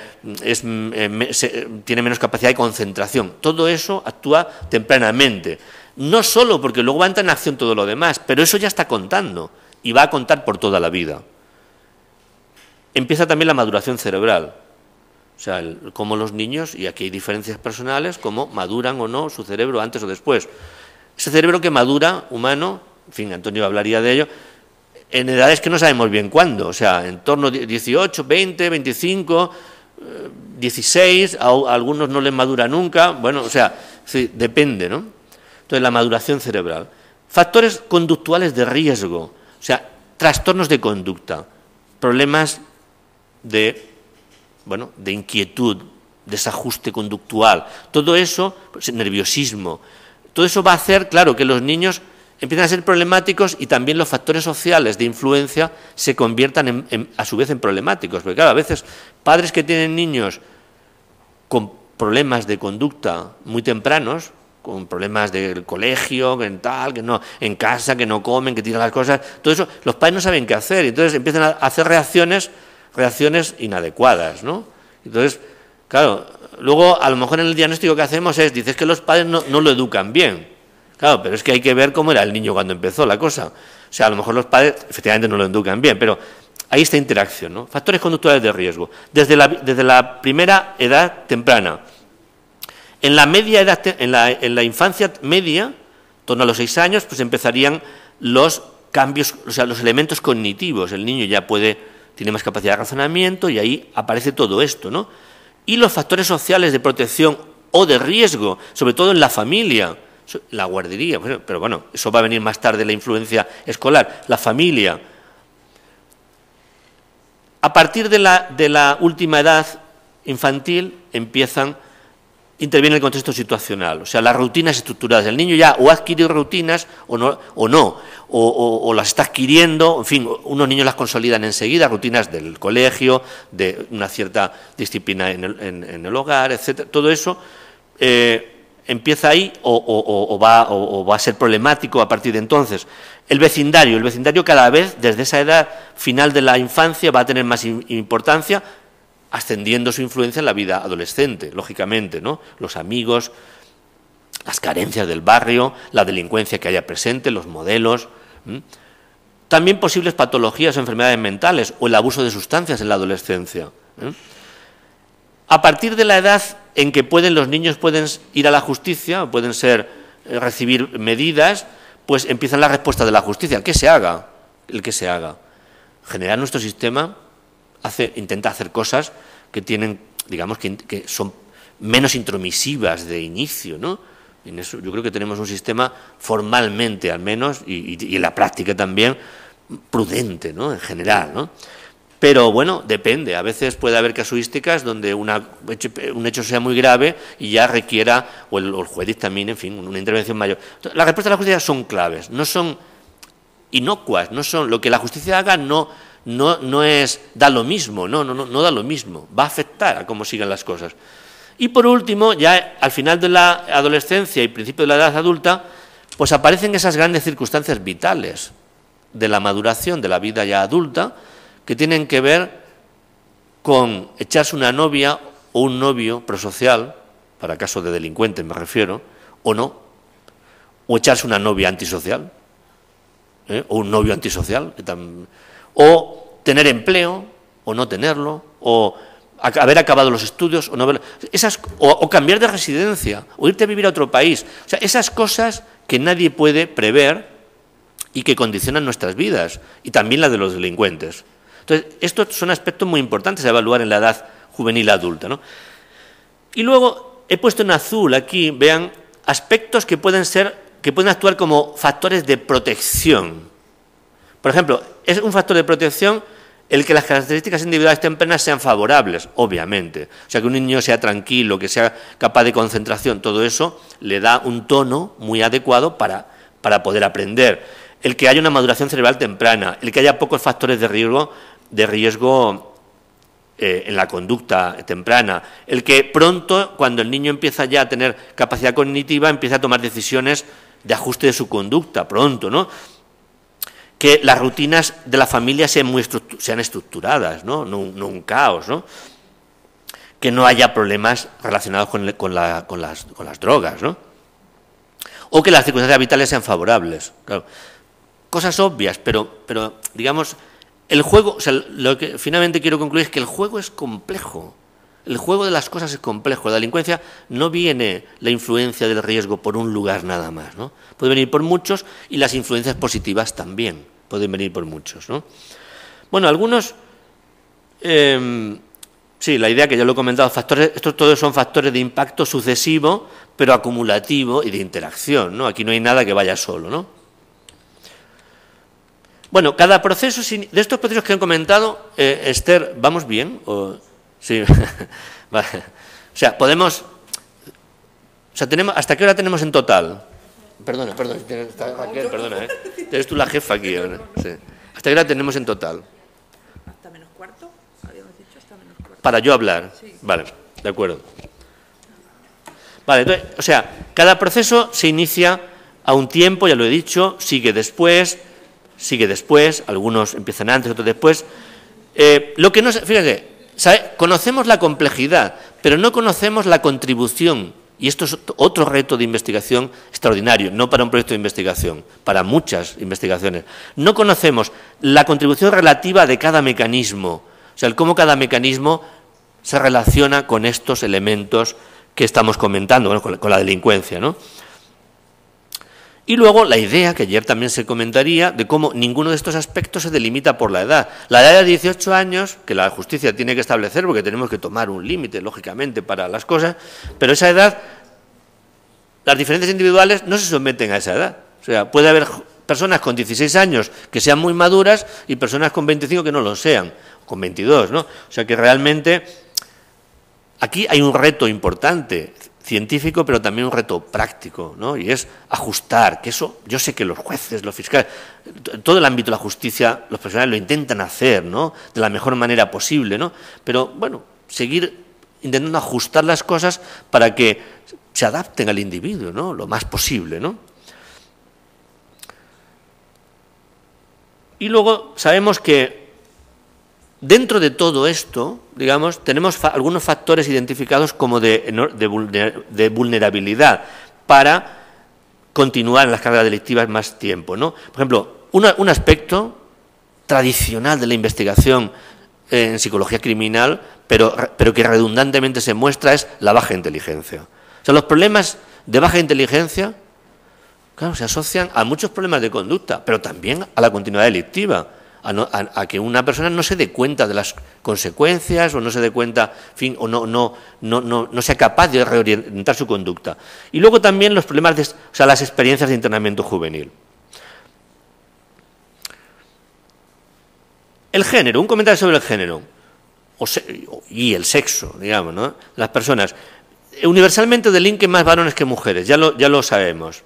eh, eh, tiene menos capacidad de concentración, todo eso actúa tempranamente. No solo porque luego va a en acción todo lo demás, pero eso ya está contando y va a contar por toda la vida. Empieza también la maduración cerebral. O sea, cómo los niños, y aquí hay diferencias personales, cómo maduran o no su cerebro antes o después. Ese cerebro que madura, humano, en fin, Antonio hablaría de ello, en edades que no sabemos bien cuándo, o sea, en torno a 18, 20, 25, 16, a, algunos no les madura nunca, bueno, o sea, depende, ¿no? Entonces, la maduración cerebral. Factores conductuales de riesgo, o sea, trastornos de conducta, problemas de bueno, de inquietud, desajuste conductual, todo eso, pues, nerviosismo, todo eso va a hacer, claro, que los niños empiezan a ser problemáticos y también los factores sociales de influencia se conviertan a su vez en problemáticos. Porque claro, a veces padres que tienen niños con problemas de conducta muy tempranos, con problemas del colegio, que en que no, en casa, que no comen, que tiran las cosas, todo eso, los padres no saben qué hacer, y entonces empiezan a hacer reacciones reacciones inadecuadas, ¿no? Entonces, claro, luego a lo mejor en el diagnóstico que hacemos es, dices que los padres no, lo educan bien. Claro, pero es que hay que ver cómo era el niño cuando empezó la cosa. O sea, a lo mejor los padres efectivamente no lo educan bien, pero ahí está interacción, ¿no? Factores conductuales de riesgo. Desde la, desde la primera edad temprana. En la media edad, en la, en la infancia media, torno a los seis años, pues empezarían los cambios, o sea, los elementos cognitivos. El niño ya puede tiene más capacidad de razonamiento y ahí aparece todo esto, ¿no? Y los factores sociales de protección o de riesgo, sobre todo en la familia, la guardería, pero bueno, eso va a venir más tarde la influencia escolar, la familia. A partir de la, de la última edad infantil empiezan interviene el contexto situacional, o sea, las rutinas estructuradas. El niño ya o ha rutinas o no, o, no o, las está adquiriendo, en fin, unos niños las consolidan enseguida, rutinas del colegio, de una cierta disciplina en el, hogar, etcétera. Todo eso eh, empieza ahí o, va, o va a ser problemático a partir de entonces. El vecindario, el vecindario cada vez, desde esa edad final de la infancia, va a tener más importancia ascendiendo su influencia en la vida adolescente, lógicamente, ¿no? Los amigos, las carencias del barrio, la delincuencia que haya presente, los modelos. También posibles patologías o enfermedades mentales o el abuso de sustancias en la adolescencia. A partir de la edad en que pueden los niños pueden ir a la justicia, pueden ser eh, recibir medidas, pues empiezan las respuestas de la justicia, ¿Qué se haga, el que se haga. Generar nuestro sistema intenta hacer cosas que tienen, digamos, que, son menos intromisivas de inicio, ¿no? yo creo que tenemos un sistema formalmente, al menos, y, en la práctica también, prudente, ¿no? En general, ¿no? Pero bueno, depende. A veces puede haber casuísticas donde una, un hecho sea muy grave y ya requiera, o el, juez también, en fin, una intervención mayor. las respuestas de la justicia son claves, no son inocuas, no son. Lo que la justicia haga no no, no es da lo mismo, no, no, no, no da lo mismo, va a afectar a cómo sigan las cosas. Y por último, ya al final de la adolescencia y principio de la edad adulta, pues aparecen esas grandes circunstancias vitales de la maduración de la vida ya adulta que tienen que ver con echarse una novia o un novio prosocial, para caso de delincuentes me refiero, o no, o echarse una novia antisocial, ¿eh? o un novio antisocial, que también o tener empleo o no tenerlo, o haber acabado los estudios o cambiar de residencia, o irte a vivir a otro país. O sea, esas cosas que nadie puede prever y que condicionan nuestras vidas y también las de los delincuentes. Entonces, estos son aspectos muy importantes a evaluar en la edad juvenil adulta. Y luego he puesto en azul aquí, vean, aspectos que pueden ser que pueden actuar como factores de protección por ejemplo, es un factor de protección el que las características individuales tempranas sean favorables, obviamente. O sea, que un niño sea tranquilo, que sea capaz de concentración, todo eso le da un tono muy adecuado para, para poder aprender. El que haya una maduración cerebral temprana, el que haya pocos factores de riesgo, de riesgo eh, en la conducta temprana, el que pronto, cuando el niño empieza ya a tener capacidad cognitiva, empieza a tomar decisiones de ajuste de su conducta, pronto, ¿no? que las rutinas de la familia sean, sean estructuradas, ¿no? No, no un caos, que no haya problemas relacionados con, las, drogas, ¿no? o que las circunstancias vitales sean favorables. Cosas obvias, pero, pero digamos, el juego, lo que finalmente quiero concluir es que el juego es complejo. El juego de las cosas es complejo. La delincuencia no viene la influencia del riesgo por un lugar nada más, ¿no? Puede venir por muchos y las influencias positivas también pueden venir por muchos. ¿no? Bueno, algunos, eh, sí, la idea que ya lo he comentado, factores, estos todos son factores de impacto sucesivo, pero acumulativo y de interacción. ¿no? Aquí no hay nada que vaya solo. ¿no? Bueno, cada proceso, de estos procesos que he comentado, eh, Esther, ¿vamos bien? ¿O, sí, O sea, podemos... O sea, tenemos, ¿hasta qué hora tenemos en total? Perdona, perdona, perdona. ¿eh? Eres tú la jefa aquí ahora. ¿eh? ¿Hasta qué hora tenemos en total? Hasta menos cuarto, habíamos dicho hasta menos cuarto. Para yo hablar. Vale, de acuerdo. Vale, entonces, o sea, cada proceso se inicia a un tiempo, ya lo he dicho, sigue después, sigue después, algunos empiezan antes, otros después. Eh, lo que no, fíjate, conocemos la complejidad, pero no conocemos la contribución y esto es otro reto de investigación extraordinario, no para un proyecto de investigación, para muchas investigaciones. No conocemos la contribución relativa de cada mecanismo, o sea, cómo cada mecanismo se relaciona con estos elementos que estamos comentando, con, la, con la delincuencia, ¿no? Y luego la idea, que ayer también se comentaría, de cómo ninguno de estos aspectos se delimita por la edad. La edad de 18 años, que la justicia tiene que establecer, porque tenemos que tomar un límite, lógicamente, para las cosas, pero esa edad, las diferencias individuales no se someten a esa edad. O sea, puede haber personas con 16 años que sean muy maduras y personas con 25 que no lo sean, con 22, ¿no? O sea que realmente aquí hay un reto importante científico, pero también un reto práctico, ¿no? Y es ajustar, que eso yo sé que los jueces, los fiscales, todo el ámbito de la justicia, los profesionales lo intentan hacer, De la mejor manera posible, ¿no? Pero bueno, seguir intentando ajustar las cosas para que se adapten al individuo, ¿no? Lo más posible, ¿no? Y luego sabemos que Dentro de todo esto, digamos, tenemos algunos factores identificados como de, vulnerabilidad para continuar en las cargas delictivas más tiempo. ¿no? Por ejemplo, un aspecto tradicional de la investigación eh, en psicología criminal, pero, pero que redundantemente se muestra, es la baja inteligencia. O sea, los problemas de baja inteligencia, claro, se asocian a muchos problemas de conducta, pero también a la continuidad delictiva a, que una persona no se dé cuenta de las consecuencias o no se dé cuenta, fin, o no, no, no, no, sea capaz de reorientar su conducta. Y luego también los problemas, de, o sea, las experiencias de internamiento juvenil. El género, un comentario sobre el género y el sexo, digamos, ¿no? Las personas universalmente delinquen más varones que mujeres, ya lo, ya lo sabemos.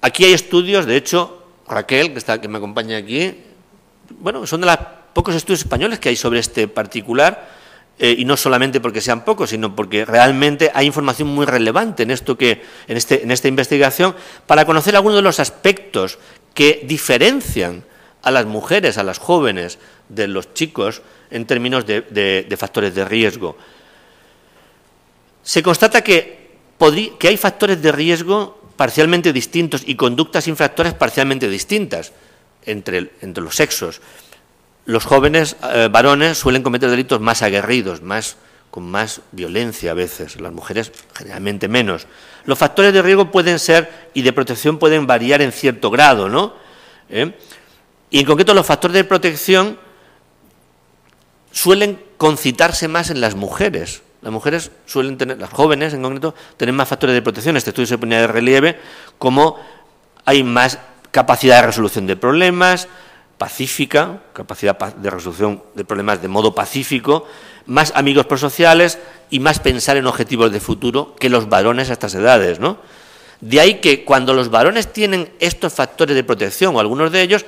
Aquí hay estudios, de hecho, Raquel, que, está, que me acompaña aquí, bueno, son de los pocos estudios españoles que hay sobre este particular, eh, y no solamente porque sean pocos, sino porque realmente hay información muy relevante en, esto que, en, este, en esta investigación para conocer algunos de los aspectos que diferencian a las mujeres, a las jóvenes, de los chicos en términos de, factores de riesgo. Se constata que, que hay factores de riesgo parcialmente distintos y conductas infractoras parcialmente distintas entre, los sexos. Los jóvenes eh, varones suelen cometer delitos más aguerridos, más, con más violencia a veces, las mujeres generalmente menos. Los factores de riesgo pueden ser y de protección pueden variar en cierto grado, ¿no? ¿Eh? Y en concreto los factores de protección suelen concitarse más en las mujeres. Las mujeres suelen tener, las jóvenes en concreto, tienen más factores de protección. Este estudio se ponía de relieve como hay más capacidad de resolución de problemas pacífica, capacidad de resolución de problemas de modo pacífico, más amigos prosociales y más pensar en objetivos de futuro que los varones a estas edades, ¿no? De ahí que cuando los varones tienen estos factores de protección o algunos de ellos,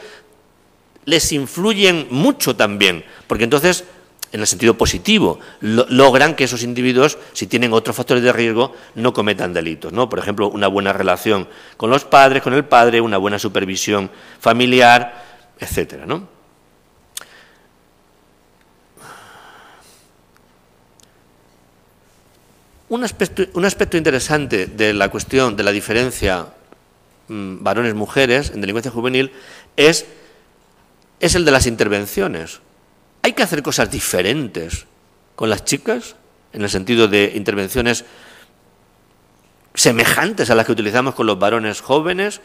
les influyen mucho también, porque entonces en el sentido positivo, logran que esos individuos, si tienen otros factores de riesgo, no cometan delitos. Por ejemplo, una buena relación con los padres, con el padre, una buena supervisión familiar, etcétera. Un aspecto, interesante de la cuestión de la diferencia mm, varones-mujeres en delincuencia juvenil es el de las intervenciones. ¿Hay que hacer cosas diferentes con las chicas en el sentido de intervenciones semejantes a las que utilizamos con los varones jóvenes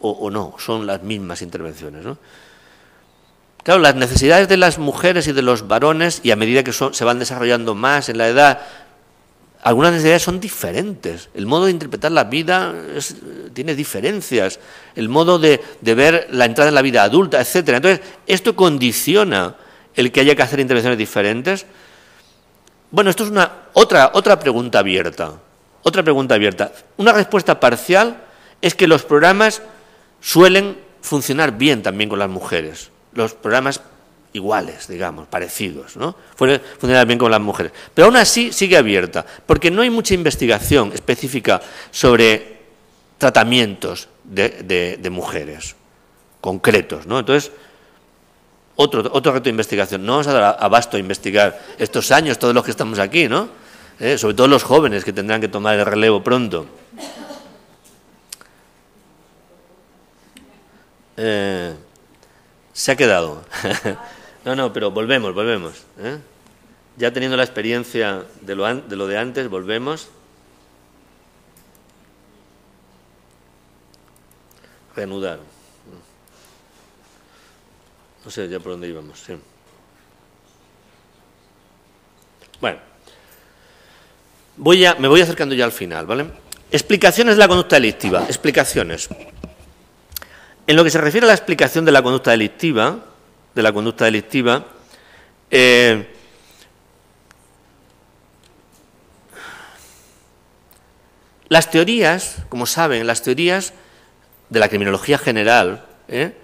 o, no? Son las mismas intervenciones. ¿no? Claro, las necesidades de las mujeres y de los varones, y a medida que se van desarrollando más en la edad, algunas necesidades son diferentes. El modo de interpretar la vida tiene diferencias. El modo de, de, ver la entrada en la vida adulta, etc. Entonces, esto condiciona el que haya que hacer intervenciones diferentes? Bueno, esto es una otra, otra pregunta abierta. Otra pregunta abierta. Una respuesta parcial es que los programas suelen funcionar bien también con las mujeres. Los programas iguales, digamos, parecidos, ¿no? funcionar bien con las mujeres. Pero aún así sigue abierta, porque no hay mucha investigación específica sobre tratamientos de, de mujeres concretos, ¿no? Entonces, otro, reto de investigación. No vamos a dar abasto a investigar estos años, todos los que estamos aquí, ¿no? Eh, sobre todo los jóvenes que tendrán que tomar el relevo pronto. Eh, se ha quedado. no, no, pero volvemos, volvemos. ¿eh? Ya teniendo la experiencia de lo, de antes, volvemos. Reanudar. No sé ya por dónde íbamos, sí. Bueno, voy a, me voy acercando ya al final, ¿vale? Explicaciones de la conducta delictiva. Explicaciones. En lo que se refiere a la explicación de la conducta delictiva, de la conducta delictiva, eh, las teorías, como saben, las teorías de la criminología general, ¿eh?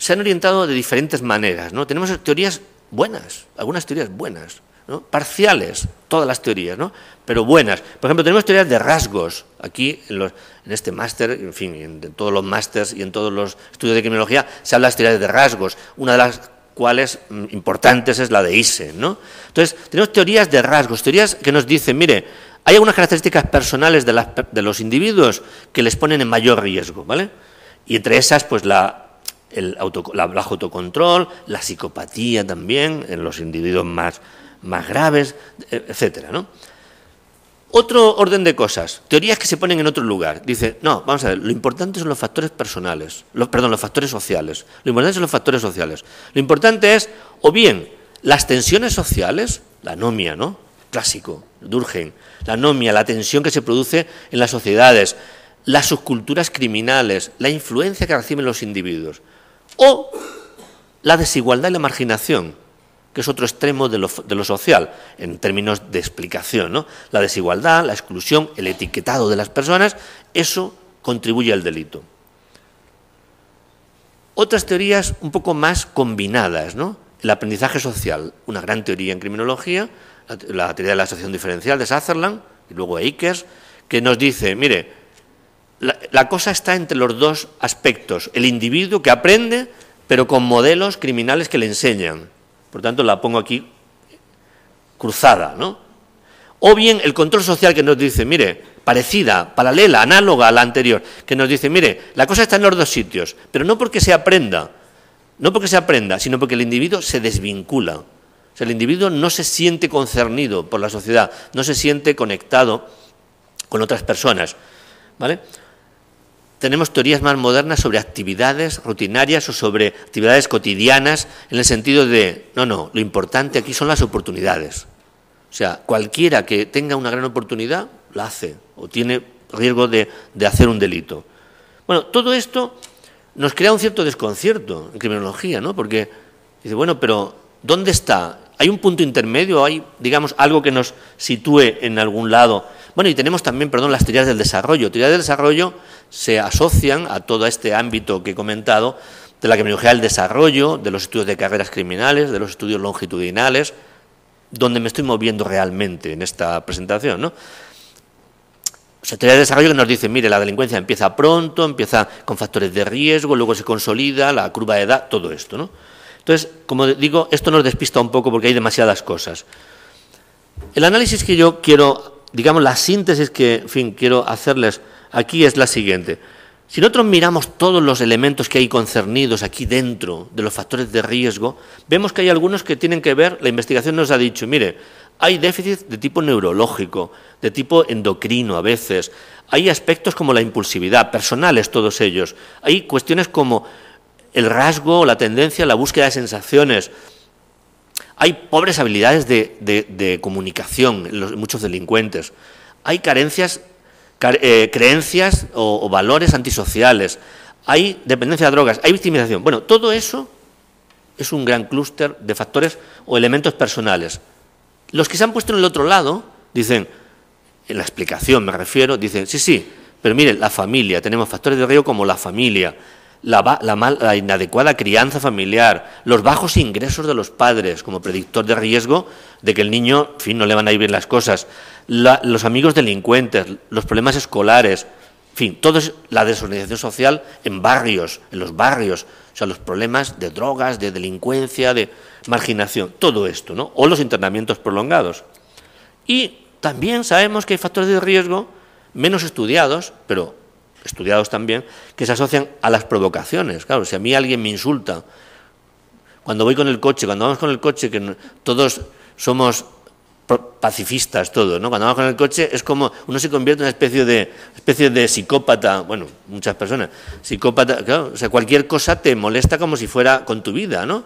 se han orientado de diferentes maneras. ¿no? Tenemos teorías buenas, algunas teorías buenas, parciales, todas las teorías, ¿no? pero buenas. Por ejemplo, tenemos teorías de rasgos. Aquí, en, este máster, en fin, en, todos los másters y en todos los estudios de criminología, se habla de teorías de rasgos. Una de las cuales mm, importantes es la de Ise, ¿no? Entonces, tenemos teorías de rasgos, teorías que nos dicen, mire, hay algunas características personales de, de los individuos que les ponen en mayor riesgo, ¿vale? Y entre esas, pues la el, bajo autocontrol, la psicopatía también en los individuos más, más graves, e, etcétera, Otro orden de cosas, teorías que se ponen en otro lugar. Dice, no, vamos a ver, lo importante son los factores personales, los, perdón, los factores sociales. Lo importante son los factores sociales. Lo importante es, o bien, las tensiones sociales, la anomia, ¿no? Clásico, Durgen, la anomia, la tensión que se produce en las sociedades, las subculturas criminales, la influencia que reciben los individuos. O la desigualdad y la marginación, que es otro extremo de lo, social, en términos de explicación. ¿no? La desigualdad, la exclusión, el etiquetado de las personas, eso contribuye al delito. Otras teorías un poco más combinadas, ¿no? El aprendizaje social, una gran teoría en criminología, la, teoría de la asociación diferencial de Sutherland y luego de Iker, que nos dice, mire, la, cosa está entre los dos aspectos, el individuo que aprende, pero con modelos criminales que le enseñan. Por tanto, la pongo aquí cruzada, ¿no? O bien el control social que nos dice, mire, parecida, paralela, análoga a la anterior, que nos dice, mire, la cosa está en los dos sitios, pero no porque se aprenda, no porque se aprenda, sino porque el individuo se desvincula. O sea, el individuo no se siente concernido por la sociedad, no se siente conectado con otras personas, ¿vale? tenemos teorías más modernas sobre actividades rutinarias o sobre actividades cotidianas, en el sentido de, no, no, lo importante aquí son las oportunidades. O sea, cualquiera que tenga una gran oportunidad, la hace o tiene riesgo de, hacer un delito. Bueno, todo esto nos crea un cierto desconcierto en criminología, ¿no? Porque dice, bueno, pero ¿dónde está ¿Hay un punto intermedio? ¿Hay, digamos, algo que nos sitúe en algún lado? Bueno, y tenemos también, perdón, las teorías del desarrollo. Teorías del desarrollo se asocian a todo este ámbito que he comentado, de la criminología del desarrollo, de los estudios de carreras criminales, de los estudios longitudinales, donde me estoy moviendo realmente en esta presentación, ¿no? O sea, teoría de desarrollo que nos dicen, mire, la delincuencia empieza pronto, empieza con factores de riesgo, luego se consolida, la curva de edad, todo esto, ¿no? Entonces, como digo, esto nos despista un poco porque hay demasiadas cosas. El análisis que yo quiero, digamos, la síntesis que, en fin, quiero hacerles aquí es la siguiente. Si nosotros miramos todos los elementos que hay concernidos aquí dentro de los factores de riesgo, vemos que hay algunos que tienen que ver, la investigación nos ha dicho, mire, hay déficit de tipo neurológico, de tipo endocrino a veces, hay aspectos como la impulsividad, personales todos ellos, hay cuestiones como el rasgo, la tendencia, la búsqueda de sensaciones. Hay pobres habilidades de, comunicación en muchos delincuentes. Hay carencias, eh, creencias o, valores antisociales. Hay dependencia de drogas, hay victimización. Bueno, todo eso es un gran clúster de factores o elementos personales. Los que se han puesto en el otro lado dicen, en la explicación me refiero, dicen, sí, sí, pero miren, la familia, tenemos factores de riesgo como la familia, la, la, inadecuada crianza familiar, los bajos ingresos de los padres como predictor de riesgo de que el niño, fin, no le van a ir bien las cosas, los amigos delincuentes, los problemas escolares, en fin, es la desorganización social en barrios, en los barrios, o sea, los problemas de drogas, de delincuencia, de marginación, todo esto, ¿no? O los internamientos prolongados. Y también sabemos que hay factores de riesgo menos estudiados, pero estudiados también, que se asocian a las provocaciones. Claro, si a mí alguien me insulta, cuando voy con el coche, cuando vamos con el coche, que todos somos pacifistas todos, ¿no? Cuando vamos con el coche es como uno se convierte en una especie de especie de psicópata, bueno, muchas personas, psicópata, claro, o sea, cualquier cosa te molesta como si fuera con tu vida, ¿no?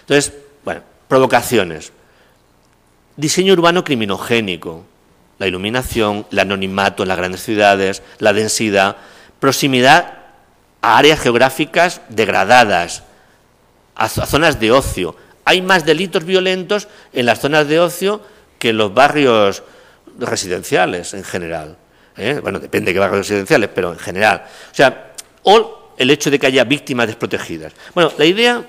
Entonces, bueno, provocaciones. Diseño urbano criminogénico, la iluminación, el anonimato en las grandes ciudades, la densidad, proximidad a áreas geográficas degradadas, a, zonas de ocio. Hay más delitos violentos en las zonas de ocio que en los barrios residenciales en general. ¿eh? Bueno, depende de qué barrios residenciales, pero en general. O sea, o el hecho de que haya víctimas desprotegidas. Bueno, la idea,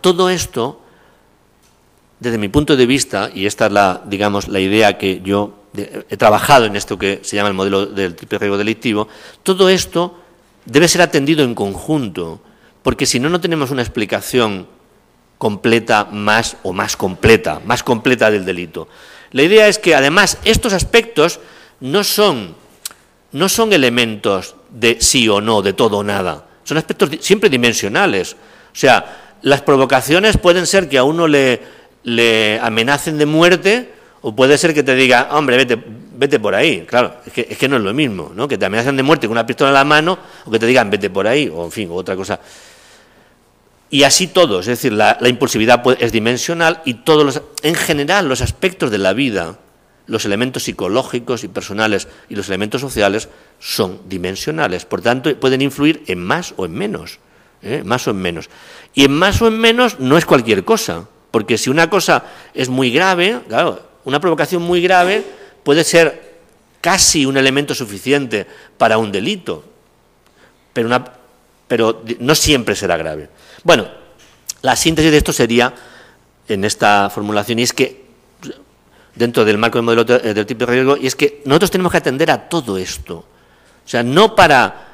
todo esto, desde mi punto de vista, y esta es la, digamos, la idea que yo he trabajado en esto que se llama el modelo del triple riesgo delictivo, todo esto debe ser atendido en conjunto, porque si no, no tenemos una explicación completa más o más completa, más completa del delito. La idea es que además estos aspectos no son, no son elementos de sí o no, de todo o nada, son aspectos siempre dimensionales. O sea, las provocaciones pueden ser que a uno le amenacen de muerte, o puede ser que te diga, hombre, vete, vete por ahí. Claro, es que, no es lo mismo, ¿no? Que te amenazan de muerte con una pistola en la mano o que te digan, vete por ahí, o en fin, otra cosa. Y así todos, es decir, la, impulsividad es dimensional y todos los, en general, los aspectos de la vida, los elementos psicológicos y personales y los elementos sociales son dimensionales. Por tanto, pueden influir en más o en menos. ¿eh? Más o en menos. Y en más o en menos no es cualquier cosa. Porque si una cosa es muy grave, claro, una provocación muy grave puede ser casi un elemento suficiente para un delito, pero, una, pero no siempre será grave. Bueno, la síntesis de esto sería, en esta formulación, y es que, dentro del marco del modelo del tipo de riesgo, y es que nosotros tenemos que atender a todo esto. O sea, no para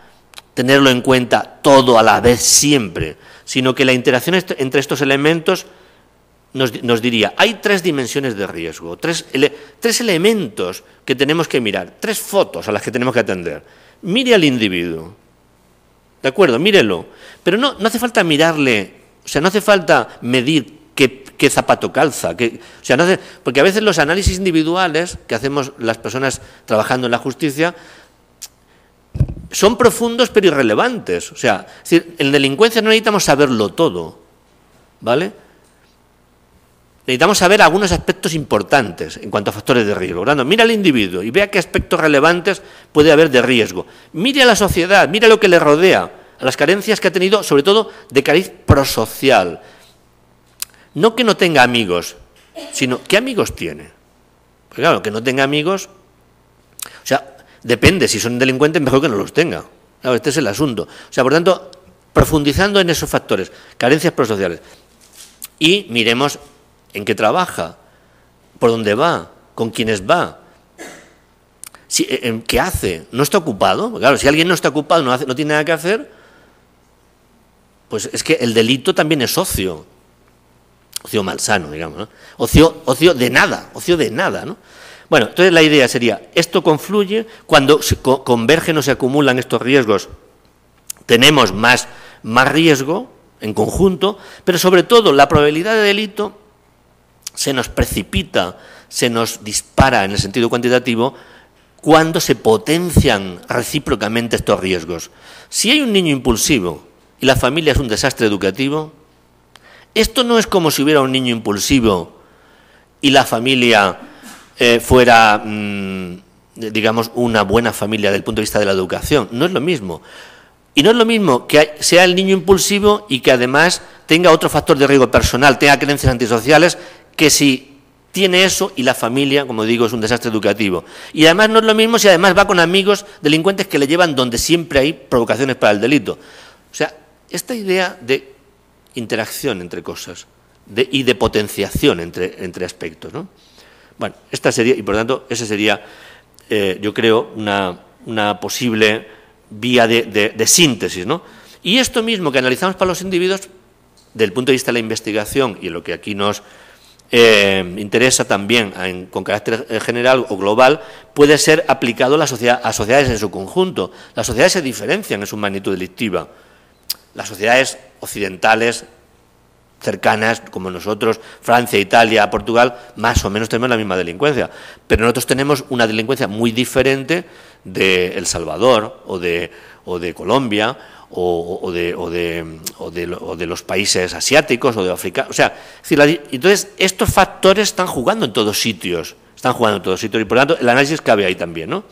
tenerlo en cuenta todo a la vez siempre, sino que la interacción entre estos elementos nos, diría, hay tres dimensiones de riesgo, tres, tres elementos que tenemos que mirar, tres fotos a las que tenemos que atender. Mire al individuo, ¿de acuerdo? Mírelo. Pero no, no hace falta mirarle, o sea, no hace falta medir qué, zapato calza. o sea, no hace, porque a veces los análisis individuales que hacemos las personas trabajando en la justicia son profundos pero irrelevantes. O sea, en delincuencia no necesitamos saberlo todo, ¿vale? necesitamos saber algunos aspectos importantes en cuanto a factores de riesgo. mira al individuo y vea qué aspectos relevantes puede haber de riesgo. Mire a la sociedad, mire lo que le rodea, a las carencias que ha tenido, sobre todo de cariz prosocial. No que no tenga amigos, sino qué amigos tiene. Porque claro, que no tenga amigos, o sea, depende, si son delincuentes, mejor que no los tenga. Claro, este es el asunto. O sea, por tanto, profundizando en esos factores, carencias prosociales. Y miremos en qué trabaja, por dónde va, con quiénes va, si, eh, eh, qué hace, no está ocupado. Claro, si alguien no está ocupado, no, tiene nada que hacer, pues es que el delito también es ocio, ocio malsano, digamos, ocio, ocio de nada, ocio de nada, ¿no? Bueno, entonces la idea sería, esto confluye, cuando se convergen o se acumulan estos riesgos, tenemos más, más riesgo en conjunto, pero sobre todo la probabilidad de delito se nos precipita, se nos dispara en el sentido cuantitativo cuando se potencian recíprocamente estos riesgos. Si hay un niño impulsivo y la familia es un desastre educativo, esto no es como si hubiera un niño impulsivo y la familia eh, fuera, mm, digamos, una buena familia desde el punto de vista de la educación. No es lo mismo. Y no es lo mismo que sea el niño impulsivo y que además tenga otro factor de riesgo personal, tenga creencias antisociales que si tiene eso y la familia, como digo, es un desastre educativo. Y además no es lo mismo si además va con amigos delincuentes que le llevan donde siempre hay provocaciones para el delito. O sea, esta idea de interacción entre cosas y de potenciación entre, entre aspectos. ¿no? Bueno, esta sería, y por tanto, esa sería, eh, yo creo, una, posible vía de, síntesis. ¿no? Y esto mismo que analizamos para los individuos, del punto de vista de la investigación y lo que aquí nos eh, interesa también con carácter eh, general o global, puede ser aplicado a, a sociedades en su conjunto. Las sociedades se diferencian en su magnitud delictiva. Las sociedades occidentales cercanas como nosotros, Francia, Italia, Portugal, más o menos tenemos la misma delincuencia. Pero nosotros tenemos una delincuencia muy diferente de El Salvador o de Colombia o, de, de, los países asiáticos o de África. O sea, entonces estos factores están jugando en todos sitios, están jugando en todos sitios y por lo tanto el análisis cabe ahí también, ¿no?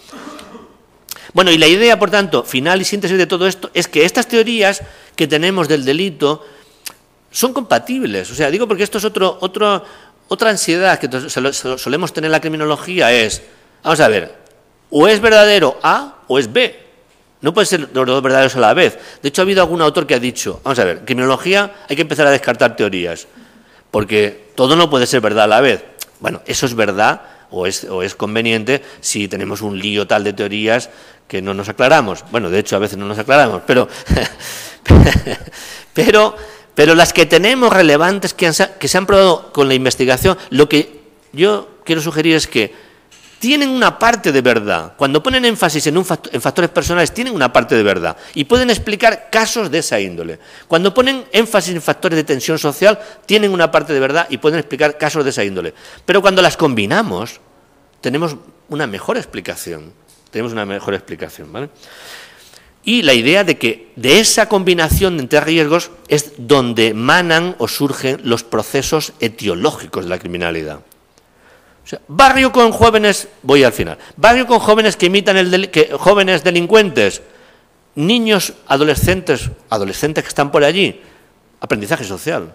Bueno, y la idea, por tanto, final y síntesis de todo esto es que estas teorías que tenemos del delito son compatibles. O sea, digo porque esto es otro, otra ansiedad que solemos tener en la criminología es, vamos a ver, o es verdadero A o es B. No puede ser los dos verdaderos a la vez. De hecho, ha habido algún autor que ha dicho, vamos a ver, criminología hay que empezar a descartar teorías, porque todo no puede ser verdad a la vez. Bueno, eso es verdad o es, es conveniente si tenemos un lío tal de teorías que no nos aclaramos. Bueno, de hecho, a veces no nos aclaramos, pero, pero, pero las que tenemos relevantes, que, que se han probado con la investigación, lo que yo quiero sugerir es que tienen una parte de verdad. Cuando ponen énfasis en, un en factores personales, tienen una parte de verdad y pueden explicar casos de esa índole. Cuando ponen énfasis en factores de tensión social, tienen una parte de verdad y pueden explicar casos de esa índole. Pero cuando las combinamos, tenemos una mejor explicación. Tenemos una mejor explicación, Y la idea de que de esa combinación entre riesgos es donde manan o surgen los procesos etiológicos de la criminalidad. O sea, barrio con jóvenes, voy al final, barrio con jóvenes que imitan el jóvenes delincuentes, niños, adolescentes, adolescentes que están por allí, aprendizaje social.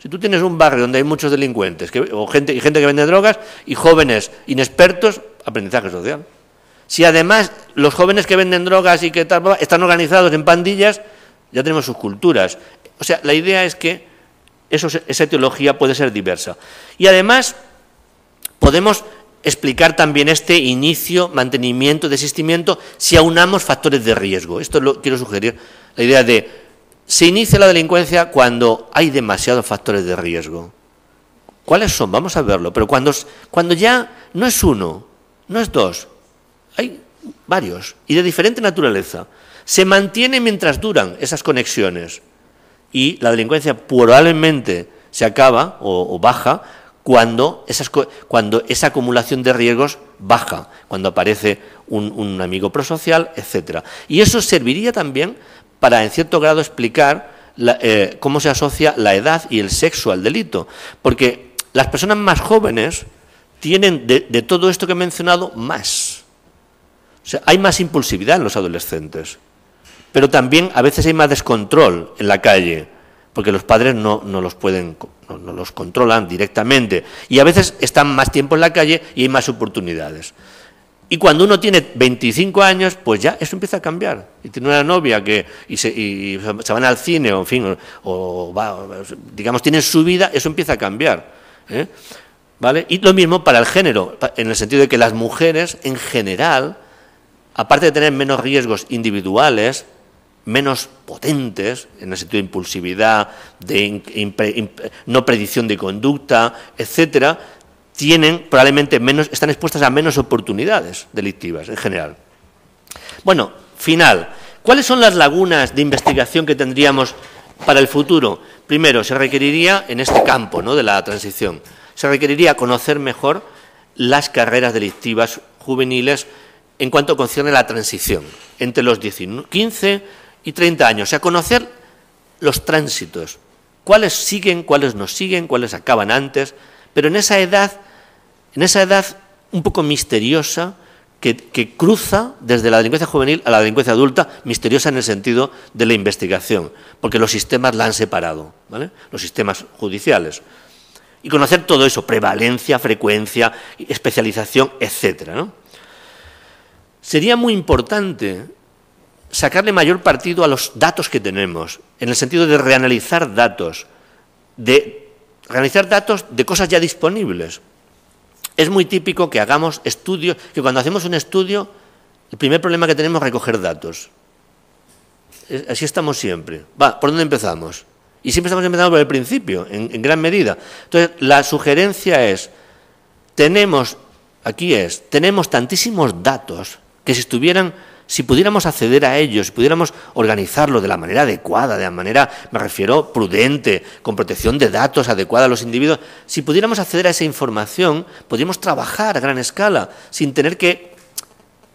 Si tú tienes un barrio donde hay muchos delincuentes o gente, y gente que vende drogas y jóvenes inexpertos, aprendizaje social. Si además los jóvenes que venden drogas y que tal, están organizados en pandillas, ya tenemos sus culturas. O sea, la idea es que esa etiología puede ser diversa. Y además, Podemos explicar también este inicio, mantenimiento, desistimiento, si aunamos factores de riesgo. Esto lo quiero sugerir, la idea de, se inicia la delincuencia cuando hay demasiados factores de riesgo. ¿Cuáles son? Vamos a verlo, pero cuando, cuando ya no es uno, no es dos, hay varios y de diferente naturaleza. Se mantiene mientras duran esas conexiones y la delincuencia probablemente se acaba o baja cuando, esas, cuando esa acumulación de riesgos baja, cuando aparece un, amigo prosocial, etcétera, Y eso serviría también para, en cierto grado, explicar eh, cómo se asocia la edad y el sexo al delito, porque las personas más jóvenes tienen de, todo esto que he mencionado más. O sea, hay más impulsividad en los adolescentes, pero también a veces hay más descontrol en la calle, porque los padres no, no los pueden no, los controlan directamente. Y a veces están más tiempo en la calle y hay más oportunidades. Y cuando uno tiene 25 años, pues ya eso empieza a cambiar. Y tiene una novia que y se, se van al cine, o en fin, o, digamos, tienen su vida, eso empieza a cambiar. ¿eh? ¿Vale? Y lo mismo para el género, en el sentido de que las mujeres, en general, aparte de tener menos riesgos individuales, menos potentes, en el sentido de impulsividad, de no predicción de conducta, etcétera, tienen probablemente menos, están expuestas a menos oportunidades delictivas en general. Bueno, final. ¿Cuáles son las lagunas de investigación que tendríamos para el futuro? Primero, se requeriría en este campo de la transición, se requeriría conocer mejor las carreras delictivas juveniles en cuanto concierne la transición entre los 15 y 30 años, o sea, conocer los tránsitos, cuáles siguen, cuáles no siguen, cuáles acaban antes, pero en esa edad, en esa edad un poco misteriosa que, cruza desde la delincuencia juvenil a la delincuencia adulta, misteriosa en el sentido de la investigación, porque los sistemas la han separado, ¿vale? los sistemas judiciales. Y conocer todo eso, prevalencia, frecuencia, especialización, etc. Sería muy importante sacarle mayor partido a los datos que tenemos, en el sentido de reanalizar datos, de realizar datos de cosas ya disponibles. Es muy típico que hagamos estudios, que cuando hacemos un estudio, el primer problema que tenemos es recoger datos. Así estamos siempre. Va, ¿por dónde empezamos? Y siempre estamos empezando por el principio, en gran medida. Entonces, la sugerencia es, tenemos, aquí es, tenemos tantísimos datos que si estuvieran si pudiéramos acceder a ellos, si pudiéramos organizarlo de la manera adecuada, de la manera, me refiero, prudente, con protección de datos adecuada a los individuos, si pudiéramos acceder a esa información, podríamos trabajar a gran escala sin tener que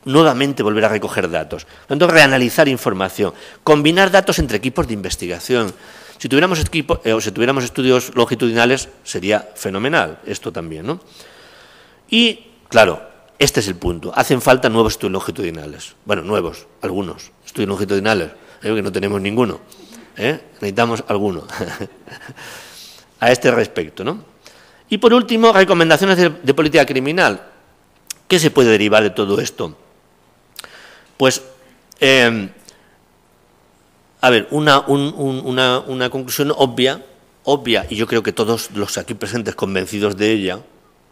nuevamente volver a recoger datos. Por tanto, reanalizar información, combinar datos entre equipos de investigación. Si tuviéramos, equipo, eh, o si tuviéramos estudios longitudinales, sería fenomenal esto también. ¿no? Y, claro, este es el punto. Hacen falta nuevos estudios longitudinales. Bueno, nuevos, algunos. Estudios longitudinales. Creo que no tenemos ninguno. ¿eh? Necesitamos alguno a este respecto. ¿no? Y por último, recomendaciones de, política criminal. ¿Qué se puede derivar de todo esto? Pues, em, a ver, una, una conclusión obvia, obvia, y yo creo que todos los aquí presentes convencidos de ella,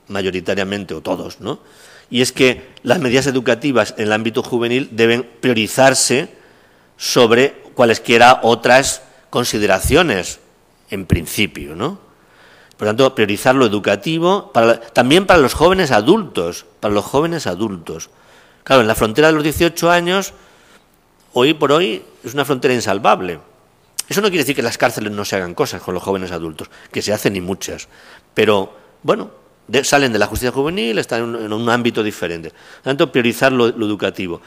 mayoritariamente, o todos, ¿no? y es que las medidas educativas en el ámbito juvenil deben priorizarse sobre cualesquiera otras consideraciones, en principio, ¿no? Por lo tanto, priorizar lo educativo también para los jóvenes adultos, para los jóvenes adultos. Claro, en la frontera de los 18 años, hoy por hoy, es una frontera insalvable. Eso no quiere decir que las cárceles no se hagan cosas con los jóvenes adultos, que se hacen y muchas. Pero, bueno, salen de la justicia juvenil, están en un, ámbito diferente. tanto, priorizar lo, educativo.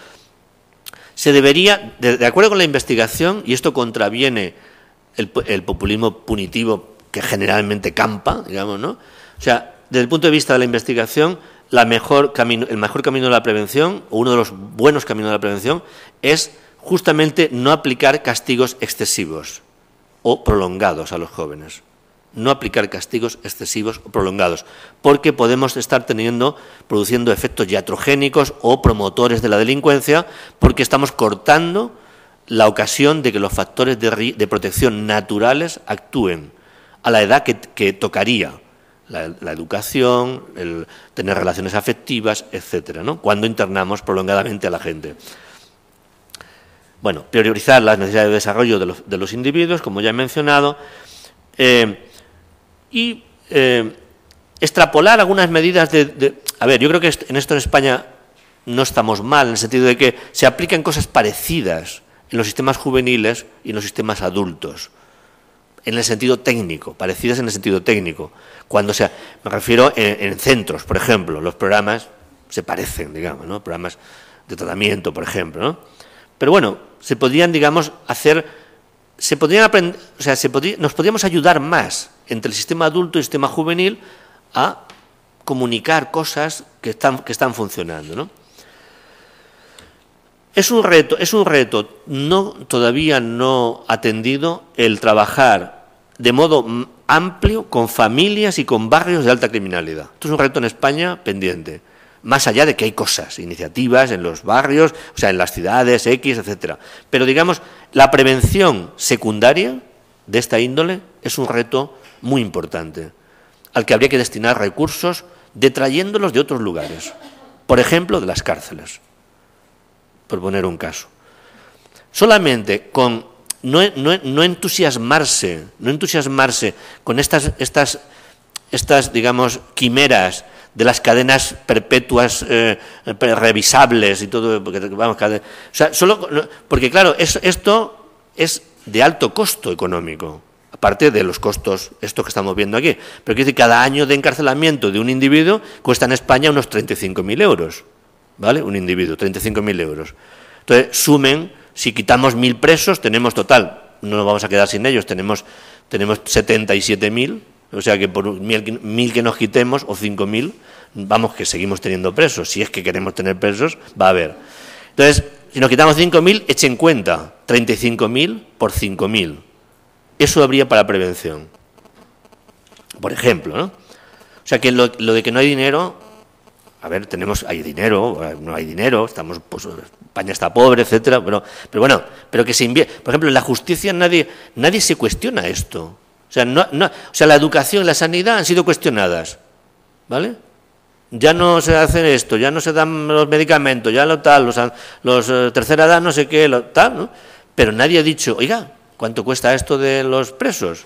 Se debería, de, acuerdo con la investigación, y esto contraviene el, populismo punitivo que generalmente campa, digamos, ¿no? O sea, desde el punto de vista de la investigación, el mejor camino de la prevención, o uno de los buenos caminos de la prevención, es justamente no aplicar castigos excesivos o prolongados a los jóvenes no aplicar castigos excesivos o prolongados, porque podemos estar teniendo, produciendo efectos iatrogénicos o promotores de la delincuencia, porque estamos cortando la ocasión de que los factores de, protección naturales actúen a la edad que, tocaría. La, educación, el tener relaciones afectivas, etcétera, Cuando internamos prolongadamente a la gente. Bueno, priorizar las necesidades de desarrollo de los, individuos, como ya he mencionado. Eh, y eh, extrapolar algunas medidas de, A ver, yo creo que en esto en España no estamos mal, en el sentido de que se aplican cosas parecidas en los sistemas juveniles y en los sistemas adultos, en el sentido técnico, parecidas en el sentido técnico. Cuando sea, me refiero en, en centros, por ejemplo, los programas se parecen, digamos, ¿no? Programas de tratamiento, por ejemplo, ¿no? Pero bueno, se podrían, digamos, hacer se podrían o sea, nos podríamos ayudar más entre el sistema adulto y el sistema juvenil a comunicar cosas que están, funcionando. Es un reto, es un reto no, todavía no atendido el trabajar de modo amplio con familias y con barrios de alta criminalidad. Esto es un reto en España pendiente más allá de que hay cosas, iniciativas en los barrios, o sea, en las ciudades X, etcétera. Pero digamos, la prevención secundaria de esta índole es un reto muy importante, al que habría que destinar recursos detrayéndolos de otros lugares, por ejemplo, de las cárceles, por poner un caso. Solamente con no, no, entusiasmarse, no entusiasmarse con estas, estas, estas digamos, quimeras de las cadenas perpetuas eh, revisables y todo, porque vamos, solo porque claro, esto es de alto costo económico, aparte de los costos, esto que estamos viendo aquí. Pero quiere decir, cada año de encarcelamiento de un individuo cuesta en España unos 35.000 euros, ¿vale? Un individuo, 35.000 euros. Entonces, sumen, si quitamos mil presos, tenemos total, no nos vamos a quedar sin ellos, tenemos, tenemos 77.000, o sea que por mil, que nos quitemos, o 5.000, vamos que seguimos teniendo presos. Si es que queremos tener presos, va a haber. Entonces, si nos quitamos 5.000, echen cuenta, 35.000 por 5.000. Eso habría para prevención. Por ejemplo, ¿no? O sea que lo, de que no hay dinero, a ver, tenemos, hay dinero, no hay dinero, estamos, pues, España está pobre, etcétera, pero, pero bueno, pero que se invierte. Por ejemplo, en la justicia nadie, nadie se cuestiona esto. O sea, no, o sea, la educación y la sanidad han sido cuestionadas, ¿vale? ya no se hace esto, ya no se dan los medicamentos, ya lo tal, los, los eh, tercera edad, no sé qué, lo tal, ¿no? Pero nadie ha dicho, oiga, ¿cuánto cuesta esto de los presos?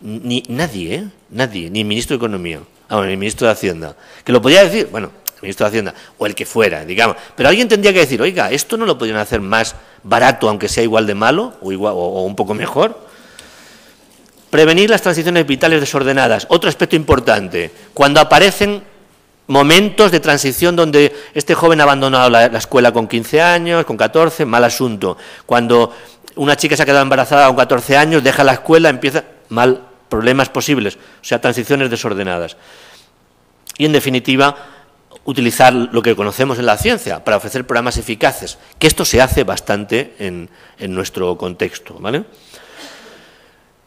Ni nadie, ¿eh? Nadie, ni el ministro de Economía, ni el ministro de Hacienda. Que lo podía decir, bueno, el ministro de Hacienda, o el que fuera, digamos. Pero alguien tendría que decir, oiga, ¿esto no lo podrían hacer más barato, aunque sea igual de malo, o un poco mejor? Prevenir las transiciones vitales desordenadas. Otro aspecto importante. Cuando aparecen momentos de transición donde este joven ha abandonado la, escuela con 15 años, con 14, mal asunto. Cuando una chica se ha quedado embarazada con 14 años, deja la escuela, empieza mal, problemas posibles, o sea, transiciones desordenadas. Y en definitiva, utilizar lo que conocemos en la ciencia para ofrecer programas eficaces, que esto se hace bastante en, nuestro contexto.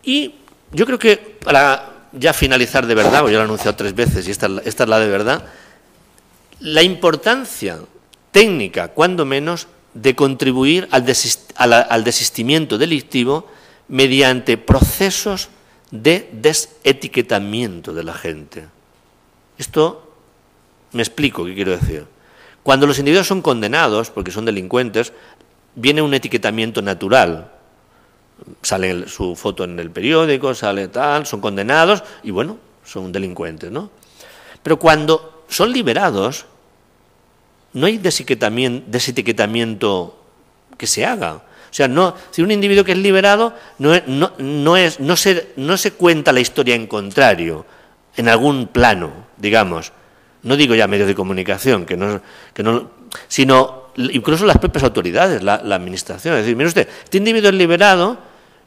Y yo creo que para ya finalizar de verdad, porque yo lo he anunciado tres veces y esta, es la de verdad, la importancia técnica, cuando menos, de contribuir al, al desistimiento delictivo mediante procesos de desetiquetamiento de la gente. Esto me explico qué quiero decir. Cuando los individuos son condenados, porque son delincuentes, viene un etiquetamiento natural, sale su foto en el periódico, sale tal, son condenados y bueno, son delincuentes, ¿no? Pero cuando son liberados, no hay desetiquetamiento que se haga. O sea, no, si un individuo que es liberado no, no, es, no, se, no se cuenta la historia en contrario, en algún plano, digamos. No digo ya medios de comunicación, que no, que sino incluso las propias autoridades, la, la administración. Es decir, mire usted, este individuo es liberado,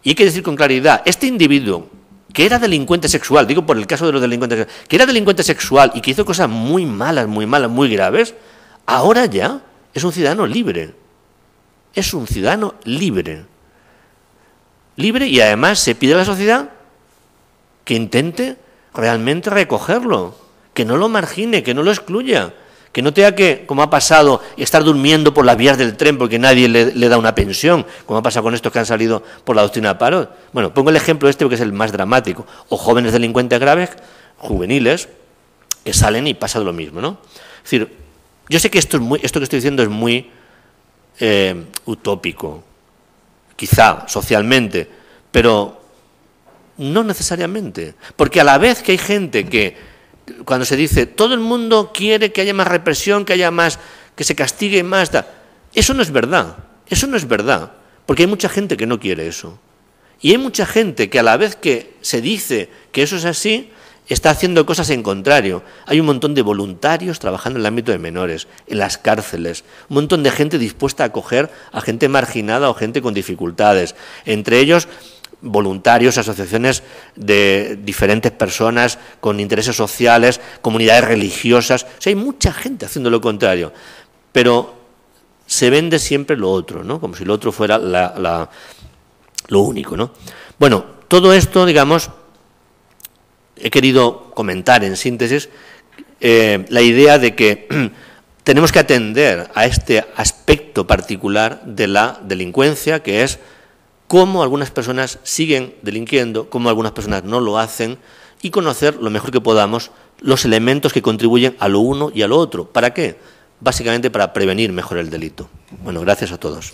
y hay que decir con claridad, este individuo que era delincuente sexual, digo por el caso de los delincuentes, que era delincuente sexual y que hizo cosas muy malas, muy malas, muy graves, ahora ya es un ciudadano libre. Es un ciudadano libre. Libre y además se pide a la sociedad que intente realmente recogerlo, que no lo margine, que no lo excluya, que no tenga que, como ha pasado, estar durmiendo por las vías del tren porque nadie le, da una pensión, como ha pasado con estos que han salido por la doctrina de Bueno, pongo el ejemplo este porque es el más dramático. O jóvenes delincuentes graves, juveniles, que salen y pasa lo mismo, ¿no? Es decir, yo sé que esto, esto que estoy diciendo es muy eh, utópico, quizá socialmente, pero no necesariamente. Porque a la vez que hay gente que cuando se dice todo el mundo quiere que haya más represión, que haya más, que se castigue más, da. eso no es verdad, eso no es verdad, porque hay mucha gente que no quiere eso. Y hay mucha gente que a la vez que se dice que eso es así, está haciendo cosas en contrario. Hay un montón de voluntarios trabajando en el ámbito de menores, en las cárceles, un montón de gente dispuesta a acoger a gente marginada o gente con dificultades. Entre ellos, voluntarios, asociaciones de diferentes personas con intereses sociales, comunidades religiosas. O hay mucha gente haciendo lo contrario. Pero se vende siempre lo otro, ¿no? Como si lo otro fuera la, lo único, ¿no? Bueno, todo esto, digamos, he querido comentar en síntesis eh, la idea de que tenemos que atender a este aspecto particular de la delincuencia, que es cómo algunas personas siguen delinquiendo, cómo algunas personas no lo hacen y conocer lo mejor que podamos los elementos que contribuyen a lo uno y a lo otro. ¿Para qué? Básicamente para prevenir mejor el delito. Bueno, gracias a todos.